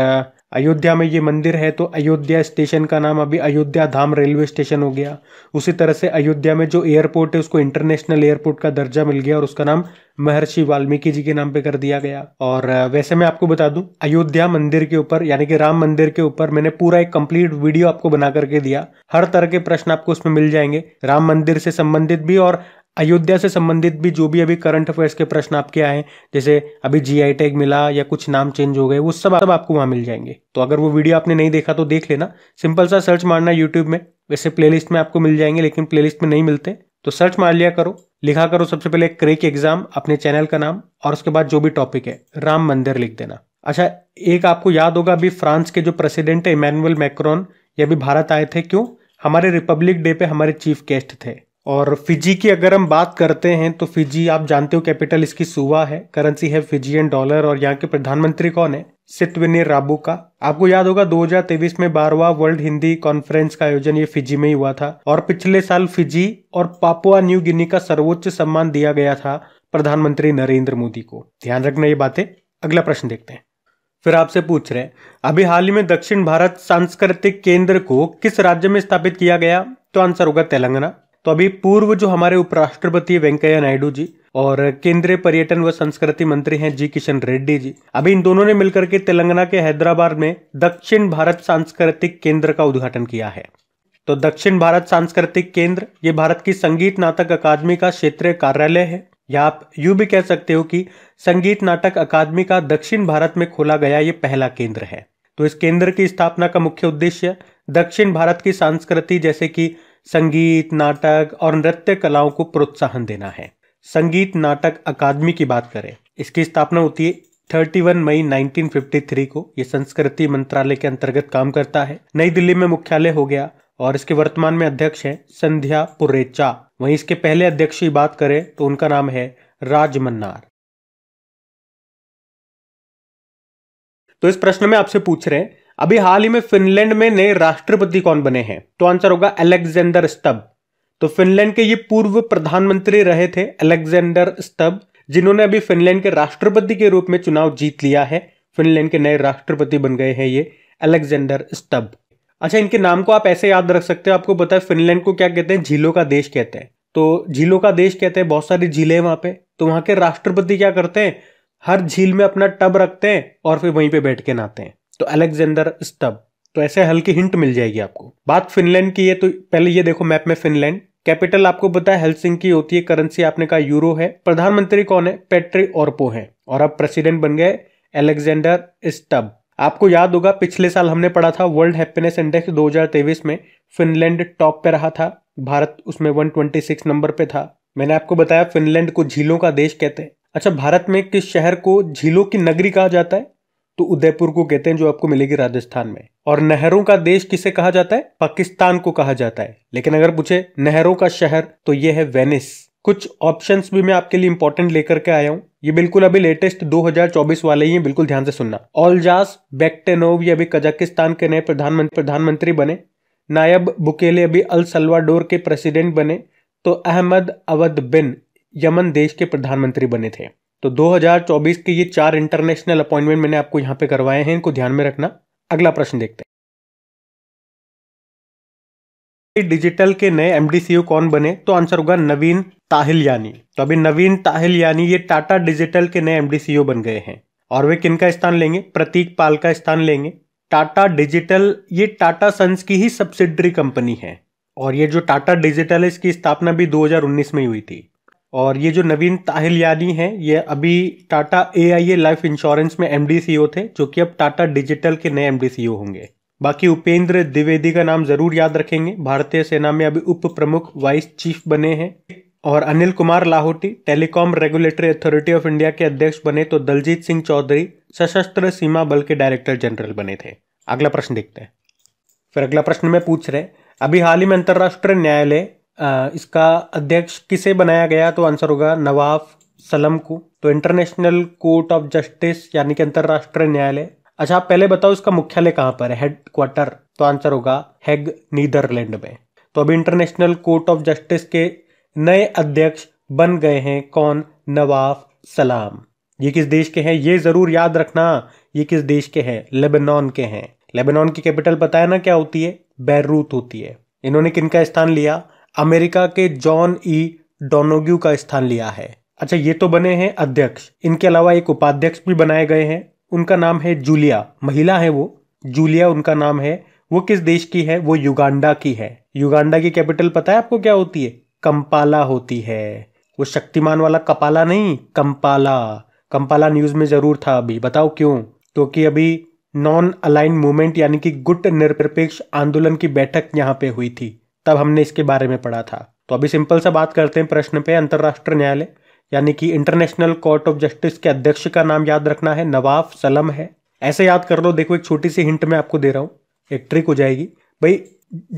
अयोध्या में ये मंदिर है तो अयोध्या स्टेशन का नाम अभी अयोध्या धाम रेलवे स्टेशन हो गया उसी तरह से अयोध्या में जो एयरपोर्ट है उसको इंटरनेशनल एयरपोर्ट का दर्जा मिल गया और उसका नाम महर्षि वाल्मीकि जी के नाम पे कर दिया गया और वैसे मैं आपको बता दूं अयोध्या मंदिर के ऊपर यानी कि राम मंदिर के ऊपर मैंने पूरा एक कंप्लीट वीडियो आपको बना करके दिया हर तरह के प्रश्न आपको उसमें मिल जाएंगे राम मंदिर से संबंधित भी और अयोध्या से संबंधित भी जो भी अभी करंट अफेयर्स के प्रश्न आपके आए जैसे अभी जीआई टैग मिला या कुछ नाम चेंज हो गए वो सब सब आपको वहां मिल जाएंगे तो अगर वो वीडियो आपने नहीं देखा तो देख लेना सिंपल सा सर्च मारना यूट्यूब में वैसे प्लेलिस्ट में आपको मिल जाएंगे लेकिन प्लेलिस्ट में नहीं मिलते तो सर्च मार लिया करो लिखा करो सबसे पहले क्रेक एग्जाम अपने चैनल का नाम और उसके बाद जो भी टॉपिक है राम मंदिर लिख देना अच्छा एक आपको याद होगा अभी फ्रांस के जो प्रेसिडेंट है इमैनुअल मैक्रॉन ये अभी भारत आए थे क्यों हमारे रिपब्लिक डे पे हमारे चीफ गेस्ट थे और फिजी की अगर हम बात करते हैं तो फिजी आप जानते हो कैपिटल इसकी सुवा है करेंसी है फिजियन डॉलर और यहाँ के प्रधानमंत्री कौन है सितविनी राबू का आपको याद होगा 2023 में बारवा वर्ल्ड हिंदी कॉन्फ्रेंस का आयोजन ये फिजी में ही हुआ था और पिछले साल फिजी और पापुआ न्यू गिनी का सर्वोच्च सम्मान दिया गया था प्रधानमंत्री नरेंद्र मोदी को ध्यान रखना ये बातें अगला प्रश्न देखते हैं फिर आपसे पूछ रहे हैं अभी हाल ही में दक्षिण भारत सांस्कृतिक केंद्र को किस राज्य में स्थापित किया गया तो आंसर होगा तेलंगाना तो अभी पूर्व जो हमारे उपराष्ट्रपति वेंकैया नायडू जी और केंद्रीय पर्यटन व संस्कृति मंत्री हैं जी किशन रेड्डी जी अभी इन दोनों ने मिलकर के तेलंगाना के हैदराबाद में दक्षिण भारत सांस्कृतिक केंद्र का उद्घाटन किया है तो दक्षिण भारत सांस्कृतिक केंद्र ये भारत की संगीत नाटक अकादमी का क्षेत्रीय कार्यालय है या आप यू भी कह सकते हो कि संगीत नाटक अकादमी का दक्षिण भारत में खोला गया ये पहला केंद्र है तो इस केंद्र की स्थापना का मुख्य उद्देश्य दक्षिण भारत की संस्कृति जैसे कि संगीत नाटक और नृत्य कलाओं को प्रोत्साहन देना है संगीत नाटक अकादमी की बात करें इसकी स्थापना होती है 31 मई 1953 को ये संस्कृति मंत्रालय के अंतर्गत काम करता है नई दिल्ली में मुख्यालय हो गया और इसके वर्तमान में अध्यक्ष है संध्या पुरेचा वहीं इसके पहले अध्यक्ष की बात करें तो उनका नाम है राज मन्नार तो इस प्रश्न में आपसे पूछ रहे हैं अभी हाल ही में फिनलैंड में नए राष्ट्रपति कौन बने हैं तो आंसर होगा अलेक्जेंडर स्टब तो फिनलैंड के ये पूर्व प्रधानमंत्री रहे थे अलेक्जेंडर स्टब जिन्होंने अभी फिनलैंड के राष्ट्रपति के रूप में चुनाव जीत लिया है फिनलैंड के नए राष्ट्रपति बन गए हैं ये अलेक्जेंडर स्टब अच्छा इनके नाम को आप ऐसे याद रख सकते हो आपको पता है फिनलैंड को क्या कहते हैं झीलों का देश कहते हैं तो झीलों का देश कहते हैं बहुत सारी झीलें वहां पे तो वहां के राष्ट्रपति क्या करते हैं हर झील में अपना टब रखते हैं और फिर वहीं पे बैठ के नहाते हैं तो अलेक्जेंडर स्टब तो ऐसे हल्की हिंट मिल जाएगी आपको बात फिनलैंड की है तो पहले ये देखो मैप में फिनलैंड कैपिटल आपको पता है हेलसिंग की होती है करेंसी आपने कहा यूरो है प्रधानमंत्री कौन है पेट्री ओरपो है और अब प्रेसिडेंट बन गए अलेक्जेंडर स्टब आपको याद होगा पिछले साल हमने पढ़ा था वर्ल्ड हैप्पीनेस इंडेक्स 2023 में फिनलैंड टॉप पे रहा था भारत उसमें 126 नंबर पे था मैंने आपको बताया फिनलैंड को झीलों का देश कहते हैं अच्छा भारत में किस शहर को झीलों की नगरी कहा जाता है तो उदयपुर को कहते हैं जो आपको मिलेगी राजस्थान में और नहरों का देश किसे कहा जाता है पाकिस्तान को कहा जाता है लेकिन अगर पूछे नहरों का शहर तो ये है वेनिस कुछ ऑप्शंस भी मैं आपके लिए इंपॉर्टेंट लेकर के आया हूँ ये बिल्कुल अभी लेटेस्ट 2024 वाले ही हैं बिल्कुल ध्यान से सुनना ऑलजास बेक्टेनोव ये अभी कजाकिस्तान के नए प्रधानमंत्री प्रधानमंत्री बने नायब बुकेले अभी अल सलवाडोर के प्रेसिडेंट बने तो अहमद अवध बिन यमन देश के प्रधानमंत्री बने थे तो 2024 के ये चार इंटरनेशनल अपॉइंटमेंट मैंने आपको यहां पे करवाए हैं इनको ध्यान में रखना अगला प्रश्न देखते हैं डिजिटल के नए एमडीसीओ कौन बने तो आंसर होगा नवीन ताहिल यानी तो अभी नवीन ताहिल यानी ये टाटा डिजिटल के नए एमडीसीओ बन गए हैं और वे किनका स्थान लेंगे प्रतीक पाल का स्थान लेंगे टाटा डिजिटल ये टाटा सन्स की ही सब्सिडरी कंपनी है और ये जो टाटा डिजिटल है इसकी स्थापना भी 2019 में हुई थी और ये जो नवीन यानी हैं ये अभी Tata A I A life insurance में एम डी सी ओ थे जो कि अब टाटा डिजिटल के नए एम डी सी ओ होंगे बाकी उपेंद्र द्विवेदी का नाम जरूर याद रखेंगे भारतीय सेना में अभी उप प्रमुख वाइस चीफ बने हैं और Anil Kumar Lahoti telecom regulatory authority of India के अध्यक्ष बने तो दलजीत सिंह चौधरी सशस्त्र सीमा बल के डायरेक्टर जनरल बने थे अगला प्रश्न देखते हैं फिर अगला प्रश्न में पूछ रहे अभी हाल ही में अंतर्राष्ट्रीय न्यायालय इसका अध्यक्ष किसे बनाया गया तो आंसर होगा नवाब सलम को तो इंटरनेशनल कोर्ट ऑफ जस्टिस यानी कि अंतर्राष्ट्रीय न्यायालय अच्छा आप पहले बताओ इसका मुख्यालय कहाँ पर है हेड क्वार्टर तो आंसर होगा हैग नीदरलैंड में तो अभी इंटरनेशनल कोर्ट ऑफ जस्टिस के नए अध्यक्ष बन गए हैं कौन नवाब सलाम ये किस देश के हैं ये जरूर याद रखना ये किस देश के हैं लेबनान के हैं लेबनान की कैपिटल पता है ना क्या होती है बैरूत होती है इन्होंने किनका स्थान लिया अमेरिका के जॉन ई डोनोग्यू का स्थान लिया है अच्छा ये तो बने हैं अध्यक्ष इनके अलावा एक उपाध्यक्ष भी बनाए गए हैं उनका नाम है जूलिया महिला है वो जूलिया उनका नाम है वो किस देश की है वो युगांडा की है युगांडा की कैपिटल पता है आपको क्या होती है कंपाला होती है वो शक्तिमान वाला कपाला नहीं कंपाला कंपाला न्यूज में जरूर था अभी बताओ क्यों क्योंकि तो अभी नॉन अलाइन मूवमेंट यानी कि गुट निरपेक्ष आंदोलन की बैठक यहाँ पे हुई थी तब हमने इसके बारे में पढ़ा था तो अभी सिंपल सा बात करते हैं प्रश्न पे अंतर्राष्ट्रीय न्यायालय यानी कि इंटरनेशनल कोर्ट ऑफ जस्टिस के अध्यक्ष का नाम याद रखना है नवाब सलम है ऐसे याद कर लो देखो एक छोटी सी हिंट मैं आपको दे रहा हूँ एक ट्रिक हो जाएगी भाई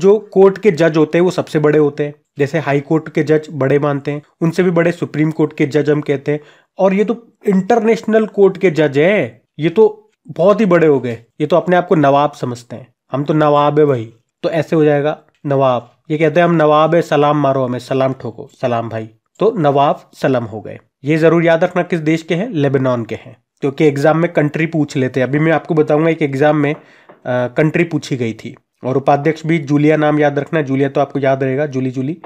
जो कोर्ट के जज होते हैं वो सबसे बड़े होते हैं जैसे हाई कोर्ट के जज बड़े मानते हैं उनसे भी बड़े सुप्रीम कोर्ट के जज हम कहते हैं और ये तो इंटरनेशनल कोर्ट के जज हैं ये तो बहुत ही बड़े हो गए ये तो अपने आप को नवाब समझते हैं हम तो नवाब है भाई तो ऐसे हो जाएगा नवाब ये कहते हैं हम नवाब है सलाम मारो हमें सलाम ठोको सलाम भाई तो नवाब सलम हो गए ये जरूर याद रखना किस देश के हैं लेबनान के हैं क्योंकि एग्जाम में कंट्री पूछ लेते हैं अभी मैं आपको बताऊंगा एक एग्जाम में आ, कंट्री पूछी गई थी और उपाध्यक्ष भी जूलिया नाम याद रखना जूलिया तो आपको याद रहेगा जूली जूली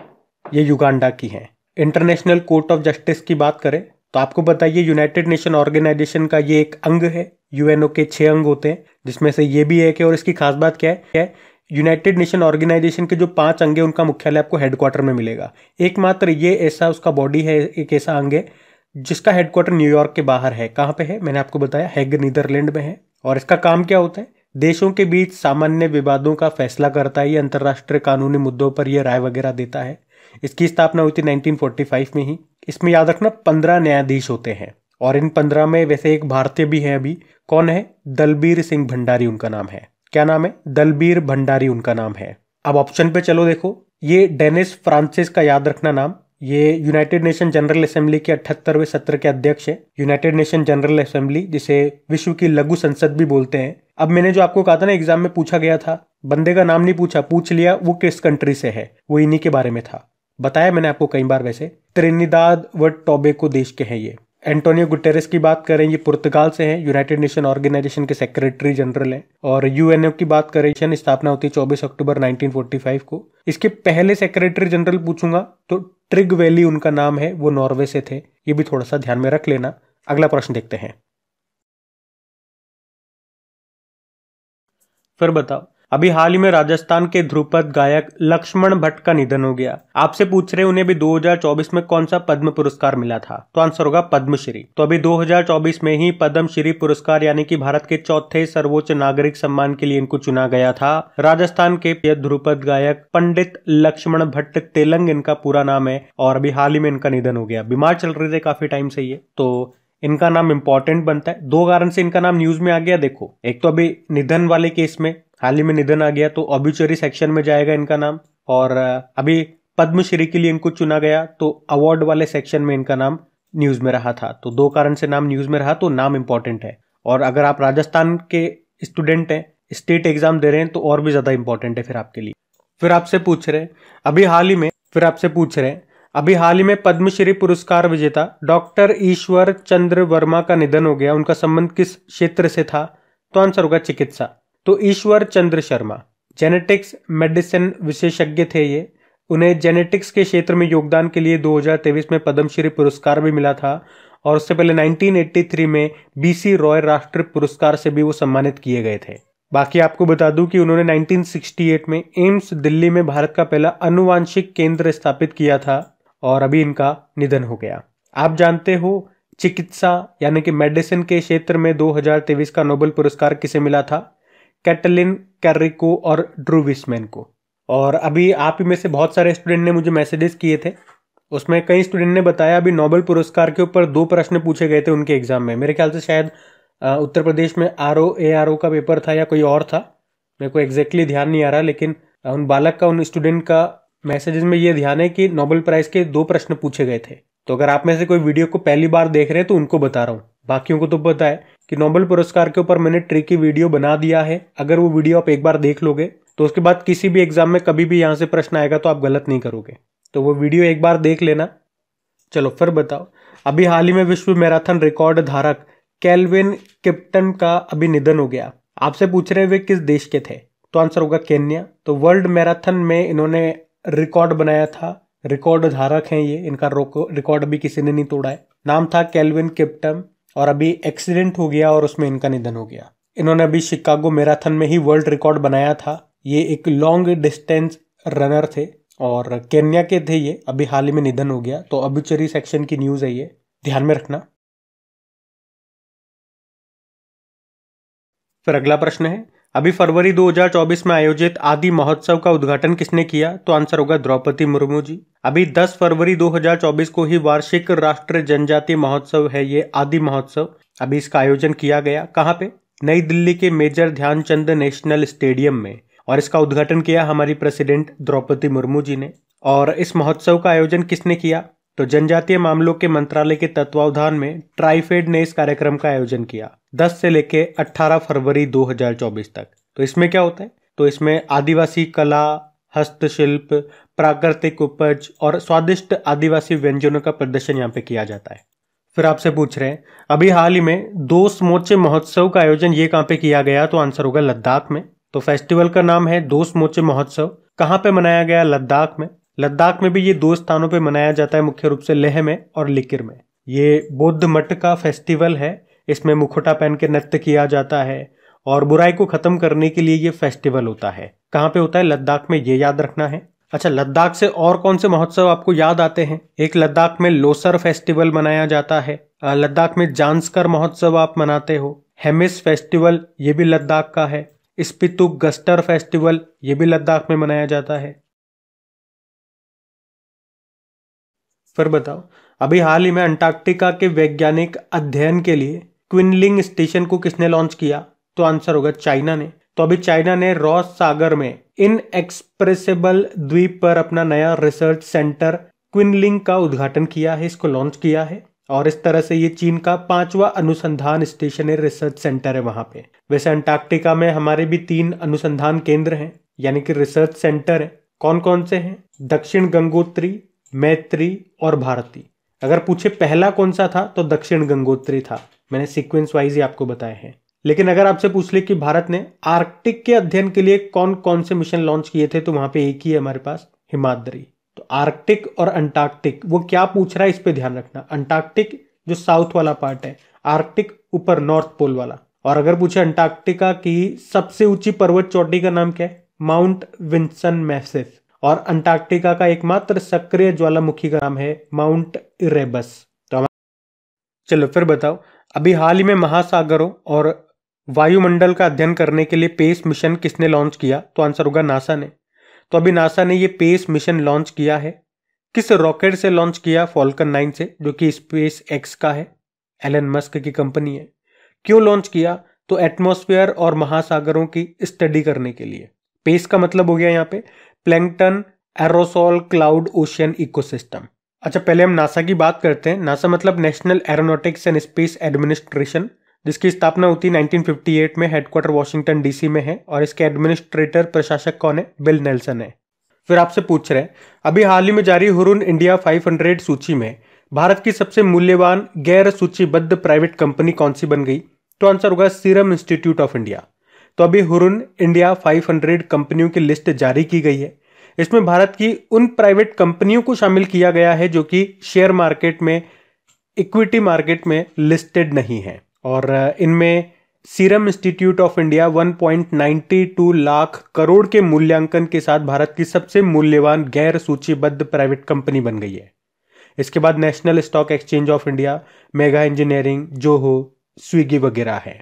ये युगांडा की हैं इंटरनेशनल कोर्ट ऑफ जस्टिस की बात करें तो आपको बताइए यूनाइटेड नेशन ऑर्गेनाइजेशन का ये एक अंग है यूएनओ के छह अंग होते हैं जिसमें से ये भी है कि और इसकी खास बात क्या है यूनाइटेड नेशन ऑर्गेनाइजेशन के जो पांच अंग है उनका मुख्यालय आपको हेडक्वार्टर में मिलेगा एकमात्र ये ऐसा उसका बॉडी है एक ऐसा अंग है जिसका हेडक्वार्टर न्यूयॉर्क के बाहर है कहाँ पे है मैंने आपको बताया हैग नीदरलैंड में है और इसका काम क्या होता है देशों के बीच सामान्य विवादों का फैसला करता है ये अंतर्राष्ट्रीय कानूनी मुद्दों पर यह राय वगैरह देता है इसकी स्थापना हुई थी 1945 में ही इसमें याद रखना पंद्रह न्यायाधीश होते हैं और इन पंद्रह में वैसे एक भारतीय भी हैं अभी कौन है दलबीर सिंह भंडारी उनका नाम है क्या नाम है दलबीर भंडारी उनका नाम है अब ऑप्शन पे चलो देखो ये डेनिस फ्रांसिस का याद रखना नाम ये यूनाइटेड नेशन जनरल असेंबली के अठहत्तरवे सत्र के अध्यक्ष है यूनाइटेड नेशन जनरल असेंबली जिसे विश्व की लघु संसद भी बोलते हैं अब मैंने जो आपको कहा था ना एग्जाम में पूछा गया था बंदे का नाम नहीं पूछा पूछ लिया वो किस कंट्री से है वो इन्हीं के बारे में था बताया मैंने आपको कई बार वैसे त्रिनिदाद व को देश के हैं ये एंटोनियो गुटेरेस की बात करें ये पुर्तगाल से हैं यूनाइटेड नेशन ऑर्गेनाइजेशन के सेक्रेटरी जनरल हैं और यूएनओ की बात करें शन स्थापना होती है चौबीस अक्टूबर 1945 को इसके पहले सेक्रेटरी जनरल पूछूंगा तो ट्रिग वैली उनका नाम है वो नॉर्वे से थे ये भी थोड़ा सा ध्यान में रख लेना अगला प्रश्न देखते हैं फिर बताओ अभी हाल ही में राजस्थान के ध्रुपद गायक लक्ष्मण भट्ट का निधन हो गया आपसे पूछ रहे उन्हें भी 2024 में कौन सा पद्म पुरस्कार मिला था तो आंसर होगा पद्मश्री तो अभी 2024 में ही पद्मश्री पुरस्कार यानी कि भारत के चौथे सर्वोच्च नागरिक सम्मान के लिए इनको चुना गया था राजस्थान के ध्रुपद गायक पंडित लक्ष्मण भट्ट तेलंग इनका पूरा नाम है और अभी हाल ही में इनका निधन हो गया बीमार चल रहे थे काफी टाइम से ये तो इनका नाम इम्पोर्टेंट बनता है दो कारण से इनका नाम न्यूज में आ गया देखो एक तो अभी निधन वाले केस में हाल ही में निधन आ गया तो ऑब्यूचरी सेक्शन में जाएगा इनका नाम और अभी पद्मश्री के लिए इनको चुना गया तो अवार्ड वाले सेक्शन में इनका नाम न्यूज़ में रहा था तो दो कारण से नाम न्यूज़ में रहा तो नाम इंपॉर्टेंट है और अगर आप राजस्थान के स्टूडेंट हैं स्टेट एग्ज़ाम दे रहे हैं तो और भी ज़्यादा इंपॉर्टेंट है फिर आपके लिए फिर आपसे पूछ रहे अभी हाल ही में फिर आपसे पूछ रहे हैं अभी हाल ही में पद्मश्री पुरस्कार विजेता डॉक्टर ईश्वर चंद्र वर्मा का निधन हो गया उनका संबंध किस क्षेत्र से था तो आंसर होगा चिकित्सा तो ईश्वर चंद्र शर्मा जेनेटिक्स मेडिसिन विशेषज्ञ थे ये उन्हें जेनेटिक्स के क्षेत्र में योगदान के लिए 2023 में पद्मश्री पुरस्कार भी मिला था और उससे पहले 1983 में बीसी रॉय राष्ट्रीय पुरस्कार से भी वो सम्मानित किए गए थे बाकी आपको बता दूं कि उन्होंने 1968 में एम्स दिल्ली में भारत का पहला अनुवांशिक केंद्र स्थापित किया था और अभी इनका निधन हो गया आप जानते हो चिकित्सा यानी कि मेडिसिन के क्षेत्र में 2023 का नोबेल पुरस्कार किसे मिला था कैटलिन को और ड्रू विस्मैन को और अभी आप ही में से बहुत सारे स्टूडेंट ने मुझे मैसेजेस किए थे उसमें कई स्टूडेंट ने बताया अभी नोबेल पुरस्कार के ऊपर दो प्रश्न पूछे गए थे उनके एग्जाम में मेरे ख्याल से शायद उत्तर प्रदेश में R O A R O का पेपर था या कोई और था मेरे को एग्जैक्टली ध्यान नहीं आ रहा लेकिन उन बालक का उन स्टूडेंट का मैसेजेस में ये ध्यान है कि नोबेल प्राइज़ के दो प्रश्न पूछे गए थे तो अगर आप में से कोई वीडियो को पहली बार देख रहे हैं तो उनको बता रहा हूँ बाकियों को तो पता है कि नोबेल पुरस्कार के ऊपर मैंने ट्री की वीडियो बना दिया है अगर वो वीडियो आप एक बार देख लोगे तो उसके बाद किसी भी एग्जाम में कभी भी यहाँ से प्रश्न आएगा तो आप गलत नहीं करोगे तो वो वीडियो एक बार देख लेना चलो फिर बताओ अभी हाल ही में विश्व मैराथन रिकॉर्ड धारक कैलविन किप्टन का अभी निधन हो गया आपसे पूछ रहे वे किस देश के थे तो आंसर होगा केन्या तो वर्ल्ड मैराथन में इन्होंने रिकॉर्ड बनाया था रिकॉर्ड धारक हैं ये इनका रिकॉर्ड अभी किसी ने नहीं तोड़ा है नाम था कैलविन किप्टम और अभी एक्सीडेंट हो गया और उसमें इनका निधन हो गया इन्होंने अभी शिकागो मैराथन में ही वर्ल्ड रिकॉर्ड बनाया था ये एक लॉन्ग डिस्टेंस रनर थे और केन्या के थे ये अभी हाल ही में निधन हो गया तो अबिचरी सेक्शन की न्यूज़ है ये ध्यान में रखना फिर अगला प्रश्न है अभी फरवरी 2024 में आयोजित आदि महोत्सव का उद्घाटन किसने किया तो आंसर होगा द्रौपदी मुर्मू जी अभी 10 फरवरी 2024 को ही वार्षिक राष्ट्रीय जनजाति महोत्सव है ये आदि महोत्सव अभी इसका आयोजन किया गया कहाँ पे नई दिल्ली के मेजर ध्यानचंद नेशनल स्टेडियम में और इसका उद्घाटन किया हमारी प्रेसिडेंट द्रौपदी मुर्मू जी ने और इस महोत्सव का आयोजन किसने किया तो जनजातीय मामलों के मंत्रालय के तत्वावधान में ट्राइफेड ने इस कार्यक्रम का आयोजन किया 10 से लेके 18 फरवरी 2024 तक तो इसमें क्या होता है तो इसमें आदिवासी कला हस्तशिल्प प्राकृतिक उपज और स्वादिष्ट आदिवासी व्यंजनों का प्रदर्शन यहाँ पे किया जाता है फिर आपसे पूछ रहे हैं अभी हाल ही में दो समोचे महोत्सव का आयोजन ये कहाँ पे किया गया तो आंसर होगा लद्दाख में तो फेस्टिवल का नाम है दो समोचे महोत्सव कहाँ पे मनाया गया लद्दाख में लद्दाख में भी ये दो स्थानों पे मनाया जाता है मुख्य रूप से लेह में और लिकिर में ये बौद्ध मठ का फेस्टिवल है इसमें मुखोटा पहन के नृत्य किया जाता है और बुराई को ख़त्म करने के लिए ये फेस्टिवल होता है कहाँ पे होता है लद्दाख में ये याद रखना है अच्छा लद्दाख से और कौन से महोत्सव आपको याद आते हैं एक लद्दाख में लोसर फेस्टिवल मनाया जाता है लद्दाख में जांसकर महोत्सव आप मनाते हो हेमिस फेस्टिवल ये भी लद्दाख का है स्पितु गस्टर फेस्टिवल ये भी लद्दाख में मनाया जाता है फिर बताओ अभी हाल ही में अंटार्कटिका के वैज्ञानिक अध्ययन के लिए क्विनलिंग स्टेशन को किसने लॉन्च किया तो आंसर होगा चाइना ने तो अभी चाइना ने रॉस सागर में इन एक्सप्रेसेबल द्वीप पर अपना नया रिसर्च सेंटर क्विनलिंग का उद्घाटन किया है इसको लॉन्च किया है और इस तरह से ये चीन का पांचवा अनुसंधान स्टेशन है रिसर्च सेंटर है वहां पे वैसे अंटार्कटिका में हमारे भी तीन अनुसंधान केंद्र हैं यानी कि रिसर्च सेंटर है कौन कौन से हैं दक्षिण गंगोत्री मैत्री और भारती अगर पूछे पहला कौन सा था तो दक्षिण गंगोत्री था मैंने सीक्वेंस वाइज ही आपको बताए हैं लेकिन अगर आपसे पूछ ले कि भारत ने आर्कटिक के अध्ययन के लिए कौन कौन से मिशन लॉन्च किए थे तो वहां पे एक ही है हमारे पास हिमाद्री तो आर्कटिक और अंटार्कटिक वो क्या पूछ रहा है इस पे ध्यान रखना अंटार्कटिक जो साउथ वाला पार्ट है आर्कटिक ऊपर नॉर्थ पोल वाला और अगर पूछे अंटार्कटिका की सबसे ऊंची पर्वत चोटी का नाम क्या है माउंट विंसन मैसेफ और अंटार्कटिका का एकमात्र सक्रिय ज्वालामुखी का नाम है माउंट इरेबस तो चलो फिर बताओ अभी हाल ही में महासागरों और वायुमंडल का अध्ययन करने के लिए पेस मिशन किसने लॉन्च किया तो आंसर होगा नासा ने तो अभी नासा ने ये पेस मिशन लॉन्च किया है किस रॉकेट से लॉन्च किया फॉल्कन नाइन से जो कि स्पेस एक्स का है एलन मस्क की कंपनी है क्यों लॉन्च किया तो एटमोस्फेयर और महासागरों की स्टडी करने के लिए पेस का मतलब हो गया यहाँ पे plankton aerosol cloud ocean ecosystem अच्छा पहले हम नासा की बात करते हैं नासा मतलब national aeronautics and space administration जिसकी स्थापना होती है 1958 में हेडक्वार्टर वाशिंगटन डीसी में है और इसके एडमिनिस्ट्रेटर प्रशासक कौन है बिल नेल्सन है फिर आपसे पूछ रहे हैं अभी हाल ही में जारी हुरुन इंडिया 500 सूची में भारत की सबसे मूल्यवान गैर सूचीबद्ध प्राइवेट कंपनी कौन सी बन गई तो आंसर होगा सीरम इंस्टीट्यूट ऑफ इंडिया तो अभी हुरुन इंडिया 500 कंपनियों की लिस्ट जारी की गई है इसमें भारत की उन प्राइवेट कंपनियों को शामिल किया गया है जो कि शेयर मार्केट में इक्विटी मार्केट में लिस्टेड नहीं है और इनमें serum institute of India 1.92 lakh crore के मूल्यांकन के साथ भारत की सबसे मूल्यवान गैर सूचीबद्ध प्राइवेट कंपनी बन गई है इसके बाद national stock exchange of India Megha engineering Zoho Swiggy वगैरह है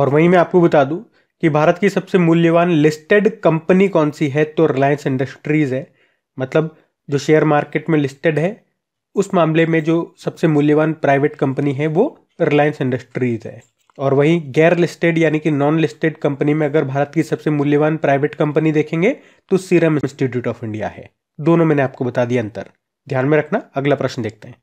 और वहीं मैं आपको बता दूं कि भारत की सबसे मूल्यवान लिस्टेड कंपनी कौन सी है तो रिलायंस इंडस्ट्रीज़ है मतलब जो शेयर मार्केट में लिस्टेड है उस मामले में जो सबसे मूल्यवान प्राइवेट कंपनी है वो रिलायंस इंडस्ट्रीज़ है और वहीं गैर लिस्टेड यानी कि नॉन लिस्टेड कंपनी में अगर भारत की सबसे मूल्यवान प्राइवेट कंपनी देखेंगे तो सीरम इंस्टीट्यूट ऑफ इंडिया है दोनों मैंने आपको बता दिया अंतर ध्यान में रखना अगला प्रश्न देखते हैं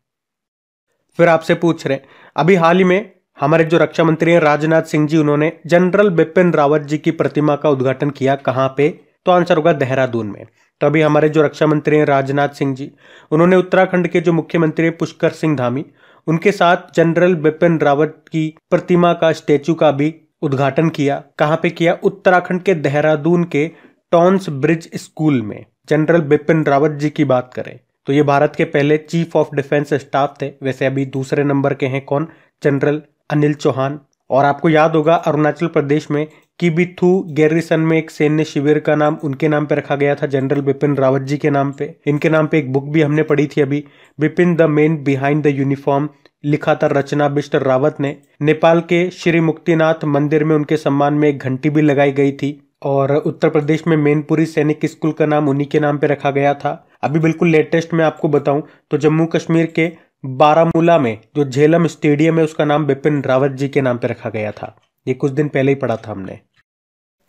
फिर आपसे पूछ रहे हैं अभी हाल ही में हमारे जो रक्षा मंत्री हैं राजनाथ सिंह जी उन्होंने जनरल बिपिन रावत जी की प्रतिमा का उद्घाटन किया कहाँ पे तो आंसर होगा देहरादून में तो अभी हमारे जो रक्षा मंत्री हैं राजनाथ सिंह जी उन्होंने उत्तराखंड के जो मुख्यमंत्री हैं पुष्कर सिंह धामी उनके साथ जनरल बिपिन रावत की प्रतिमा का स्टेचू का भी उद्घाटन किया कहाँ पे किया उत्तराखंड के देहरादून के टॉन्स ब्रिज स्कूल में जनरल बिपिन रावत जी की बात करें तो ये भारत के पहले चीफ ऑफ डिफेंस स्टाफ थे वैसे अभी दूसरे नंबर के हैं कौन जनरल अनिल चौहान और आपको याद होगा अरुणाचल प्रदेश में किबिथू गैरिसन में एक सैन्य शिविर का नाम उनके नाम पर रखा गया था जनरल बिपिन रावत जी के नाम पे इनके नाम पे एक बुक भी हमने पढ़ी थी अभी Bipin the man behind the uniform लिखा था रचना बिस्टर रावत ने नेपाल के श्री मुक्तिनाथ मंदिर में उनके सम्मान में एक घंटी भी लगाई गई थी और उत्तर प्रदेश में मेनपुरी सैनिक स्कूल का नाम उन्हीं के नाम पे रखा गया था अभी बिल्कुल लेटेस्ट में आपको बताऊं तो जम्मू कश्मीर के बारामूला में जो झेलम स्टेडियम है उसका नाम बिपिन रावत जी के नाम पर रखा गया था ये कुछ दिन पहले ही पढ़ा था हमने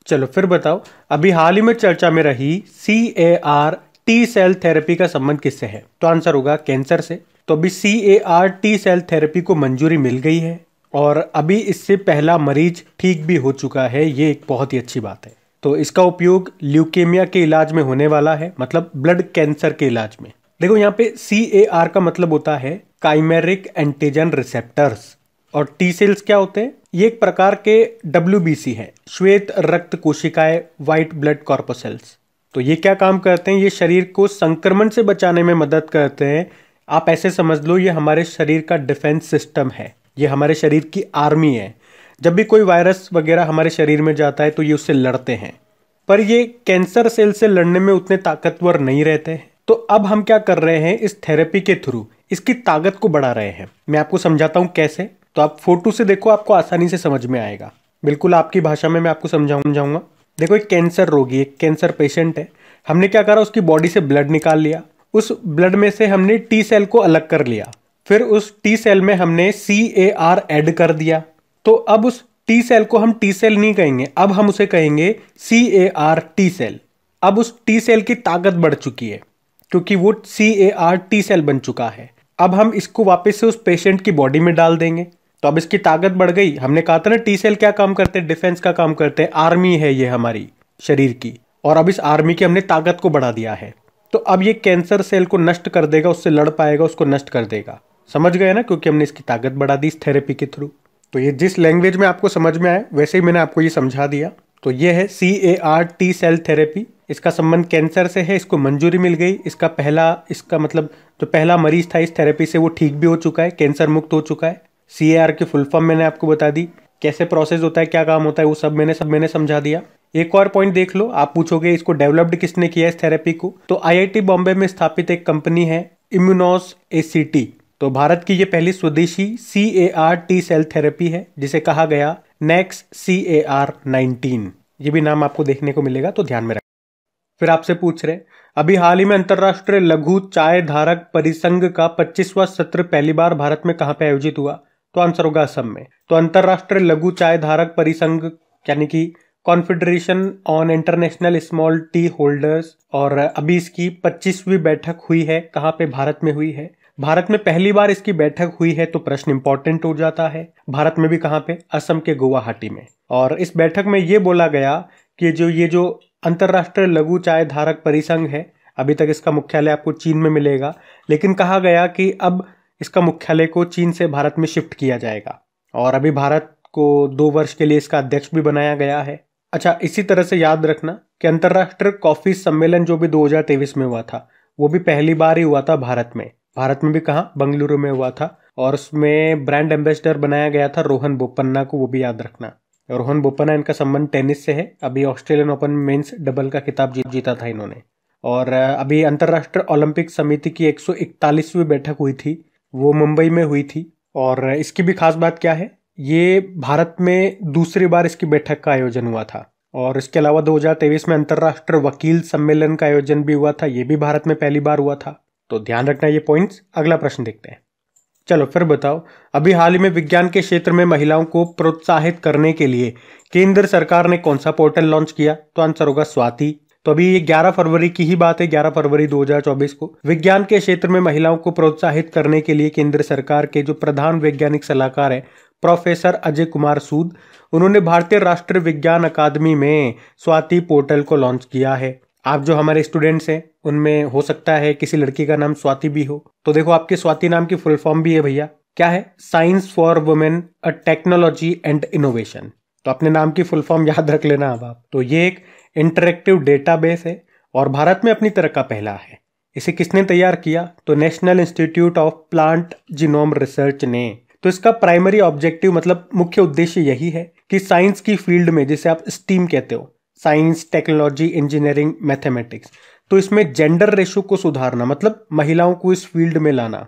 चलो फिर बताओ अभी हाल ही में चर्चा में रही C A R T cell therapy का संबंध किससे है तो आंसर होगा कैंसर से तो अभी C A R T cell therapy को मंजूरी मिल गई है और अभी इससे पहला मरीज ठीक भी हो चुका है ये एक बहुत ही अच्छी बात है तो इसका उपयोग ल्यूकेमिया के इलाज में होने वाला है मतलब ब्लड कैंसर के इलाज में देखो यहाँ पे सी ए आर का मतलब होता है काइमेरिक एंटीजन रिसेप्टर्स और टी सेल्स क्या होते हैं ये एक प्रकार के डब्ल्यू बी सी है श्वेत रक्त कोशिकाएं व्हाइट ब्लड कॉर्पोसेल्स तो ये क्या काम करते हैं ये शरीर को संक्रमण से बचाने में मदद करते हैं आप ऐसे समझ लो ये हमारे शरीर का डिफेंस सिस्टम है ये हमारे शरीर की आर्मी है जब भी कोई वायरस वगैरह हमारे शरीर में जाता है तो ये उससे लड़ते हैं पर ये कैंसर सेल से लड़ने में उतने ताकतवर नहीं रहते हैं तो अब हम क्या कर रहे हैं इस थेरेपी के थ्रू इसकी ताकत को बढ़ा रहे हैं मैं आपको समझाता हूँ कैसे तो आप फोटो से देखो आपको आसानी से समझ में आएगा बिल्कुल आपकी भाषा में मैं आपको समझाऊंगा देखो एक कैंसर रोगी एक कैंसर पेशेंट है हमने क्या करा उसकी बॉडी से ब्लड निकाल लिया उस ब्लड में से हमने टी सेल को अलग कर लिया फिर उस टी सेल में हमने सी ए आर एड कर दिया तो अब उस टी सेल को हम टी सेल नहीं कहेंगे अब हम उसे कहेंगे C A R T cell अब उस टी सेल की ताकत बढ़ चुकी है क्योंकि वो C A R T cell बन चुका है अब हम इसको वापस से उस पेशेंट की बॉडी में डाल देंगे तो अब इसकी ताकत बढ़ गई हमने कहा था ना टी सेल क्या काम करते हैं डिफेंस का काम करते हैं आर्मी है ये हमारी शरीर की और अब इस आर्मी की हमने ताकत को बढ़ा दिया है तो अब ये कैंसर सेल को नष्ट कर देगा उससे लड़ पाएगा उसको नष्ट कर देगा समझ गए ना क्योंकि हमने इसकी ताकत बढ़ा दी इस थेरेपी के थ्रू तो ये जिस लैंग्वेज में आपको समझ में आए वैसे ही मैंने आपको ये समझा दिया तो ये है C A R T cell therapy इसका संबंध कैंसर से है इसको मंजूरी मिल गई इसका पहला इसका मतलब जो पहला मरीज था इस थेरेपी से वो ठीक भी हो चुका है कैंसर मुक्त हो चुका है सी ए आर की फुल फॉर्म मैंने आपको बता दी कैसे प्रोसेस होता है क्या काम होता है वो सब मैंने सब मैंने समझा दिया एक और पॉइंट देख लो आप पूछोगे इसको डेवलप्ड किसने किया इस थेरेपी को तो आईआईटी बॉम्बे में स्थापित एक कंपनी है इम्यूनोस ए तो भारत की ये पहली स्वदेशी C A R T cell therapy है जिसे कहा गया nex C A R nineteen ये भी नाम आपको देखने को मिलेगा तो ध्यान में रखें फिर आपसे पूछ रहे अभी हाल ही में अंतर्राष्ट्रीय लघु चाय धारक परिसंघ का पच्चीसवा सत्र पहली बार भारत में कहाँ पे आयोजित हुआ तो आंसर होगा असम में तो अंतर्राष्ट्रीय लघु चाय धारक परिसंघ यानी कि confederation on international small tea holders और अभी इसकी 25वीं बैठक हुई है कहाँ पे भारत में हुई है भारत में पहली बार इसकी बैठक हुई है तो प्रश्न इंपॉर्टेंट हो जाता है भारत में भी कहाँ पे असम के गुवाहाटी में और इस बैठक में ये बोला गया कि जो ये जो अंतर्राष्ट्रीय लघु चाय धारक परिसंघ है अभी तक इसका मुख्यालय आपको चीन में मिलेगा लेकिन कहा गया कि अब इसका मुख्यालय को चीन से भारत में शिफ्ट किया जाएगा और अभी भारत को दो वर्ष के लिए इसका अध्यक्ष भी बनाया गया है अच्छा इसी तरह से याद रखना कि अंतर्राष्ट्रीय कॉफी सम्मेलन जो भी दो में हुआ था वो भी पहली बार ही हुआ था भारत में भारत में भी कहा बंगलुरु में हुआ था और उसमें ब्रांड एम्बेसडर बनाया गया था रोहन बोपन्ना को वो भी याद रखना रोहन बोपन्ना इनका संबंध टेनिस से है अभी ऑस्ट्रेलियन ओपन मेन्स डबल का खिताब जीत जीता था इन्होंने और अभी अंतर्राष्ट्रीय ओलंपिक समिति की एक बैठक हुई थी वो मुंबई में हुई थी और इसकी भी खास बात क्या है ये भारत में दूसरी बार इसकी बैठक का आयोजन हुआ था और इसके अलावा 2023 में अंतर्राष्ट्रीय वकील सम्मेलन का आयोजन भी हुआ था ये भी भारत में पहली बार हुआ था तो ध्यान रखना ये पॉइंट्स अगला प्रश्न देखते हैं चलो फिर बताओ अभी हाल ही में विज्ञान के क्षेत्र में महिलाओं को प्रोत्साहित करने के लिए केंद्र सरकार ने कौन सा पोर्टल लॉन्च किया तो आंसर होगा स्वाति तो अभी ये 11 फरवरी की ही बात है 11 फरवरी 2024 को विज्ञान के क्षेत्र में महिलाओं को प्रोत्साहित करने के लिए केंद्र सरकार के जो प्रधान वैज्ञानिक सलाहकार है प्रोफेसर अजय कुमार सूद उन्होंने भारतीय राष्ट्रीय विज्ञान अकादमी में स्वाति पोर्टल को लॉन्च किया है आप जो हमारे स्टूडेंट्स हैं उनमें हो सकता है किसी लड़की का नाम स्वाति भी हो तो देखो आपके स्वाति नाम की फुल फॉर्म भी है भैया क्या है science for women a technology and innovation तो अपने नाम की फुल फॉर्म याद रख लेना अब आप तो ये एक इंटरेक्टिव डेटाबेस है और भारत में अपनी तरह का पहला है इसे किसने तैयार किया तो national institute of plant genome research ने तो इसका प्राइमरी ऑब्जेक्टिव मतलब मुख्य उद्देश्य यही है कि साइंस की फील्ड में जिसे आप स्टीम कहते हो साइंस टेक्नोलॉजी इंजीनियरिंग मैथमेटिक्स तो इसमें जेंडर रेशो को सुधारना मतलब महिलाओं को इस फील्ड में लाना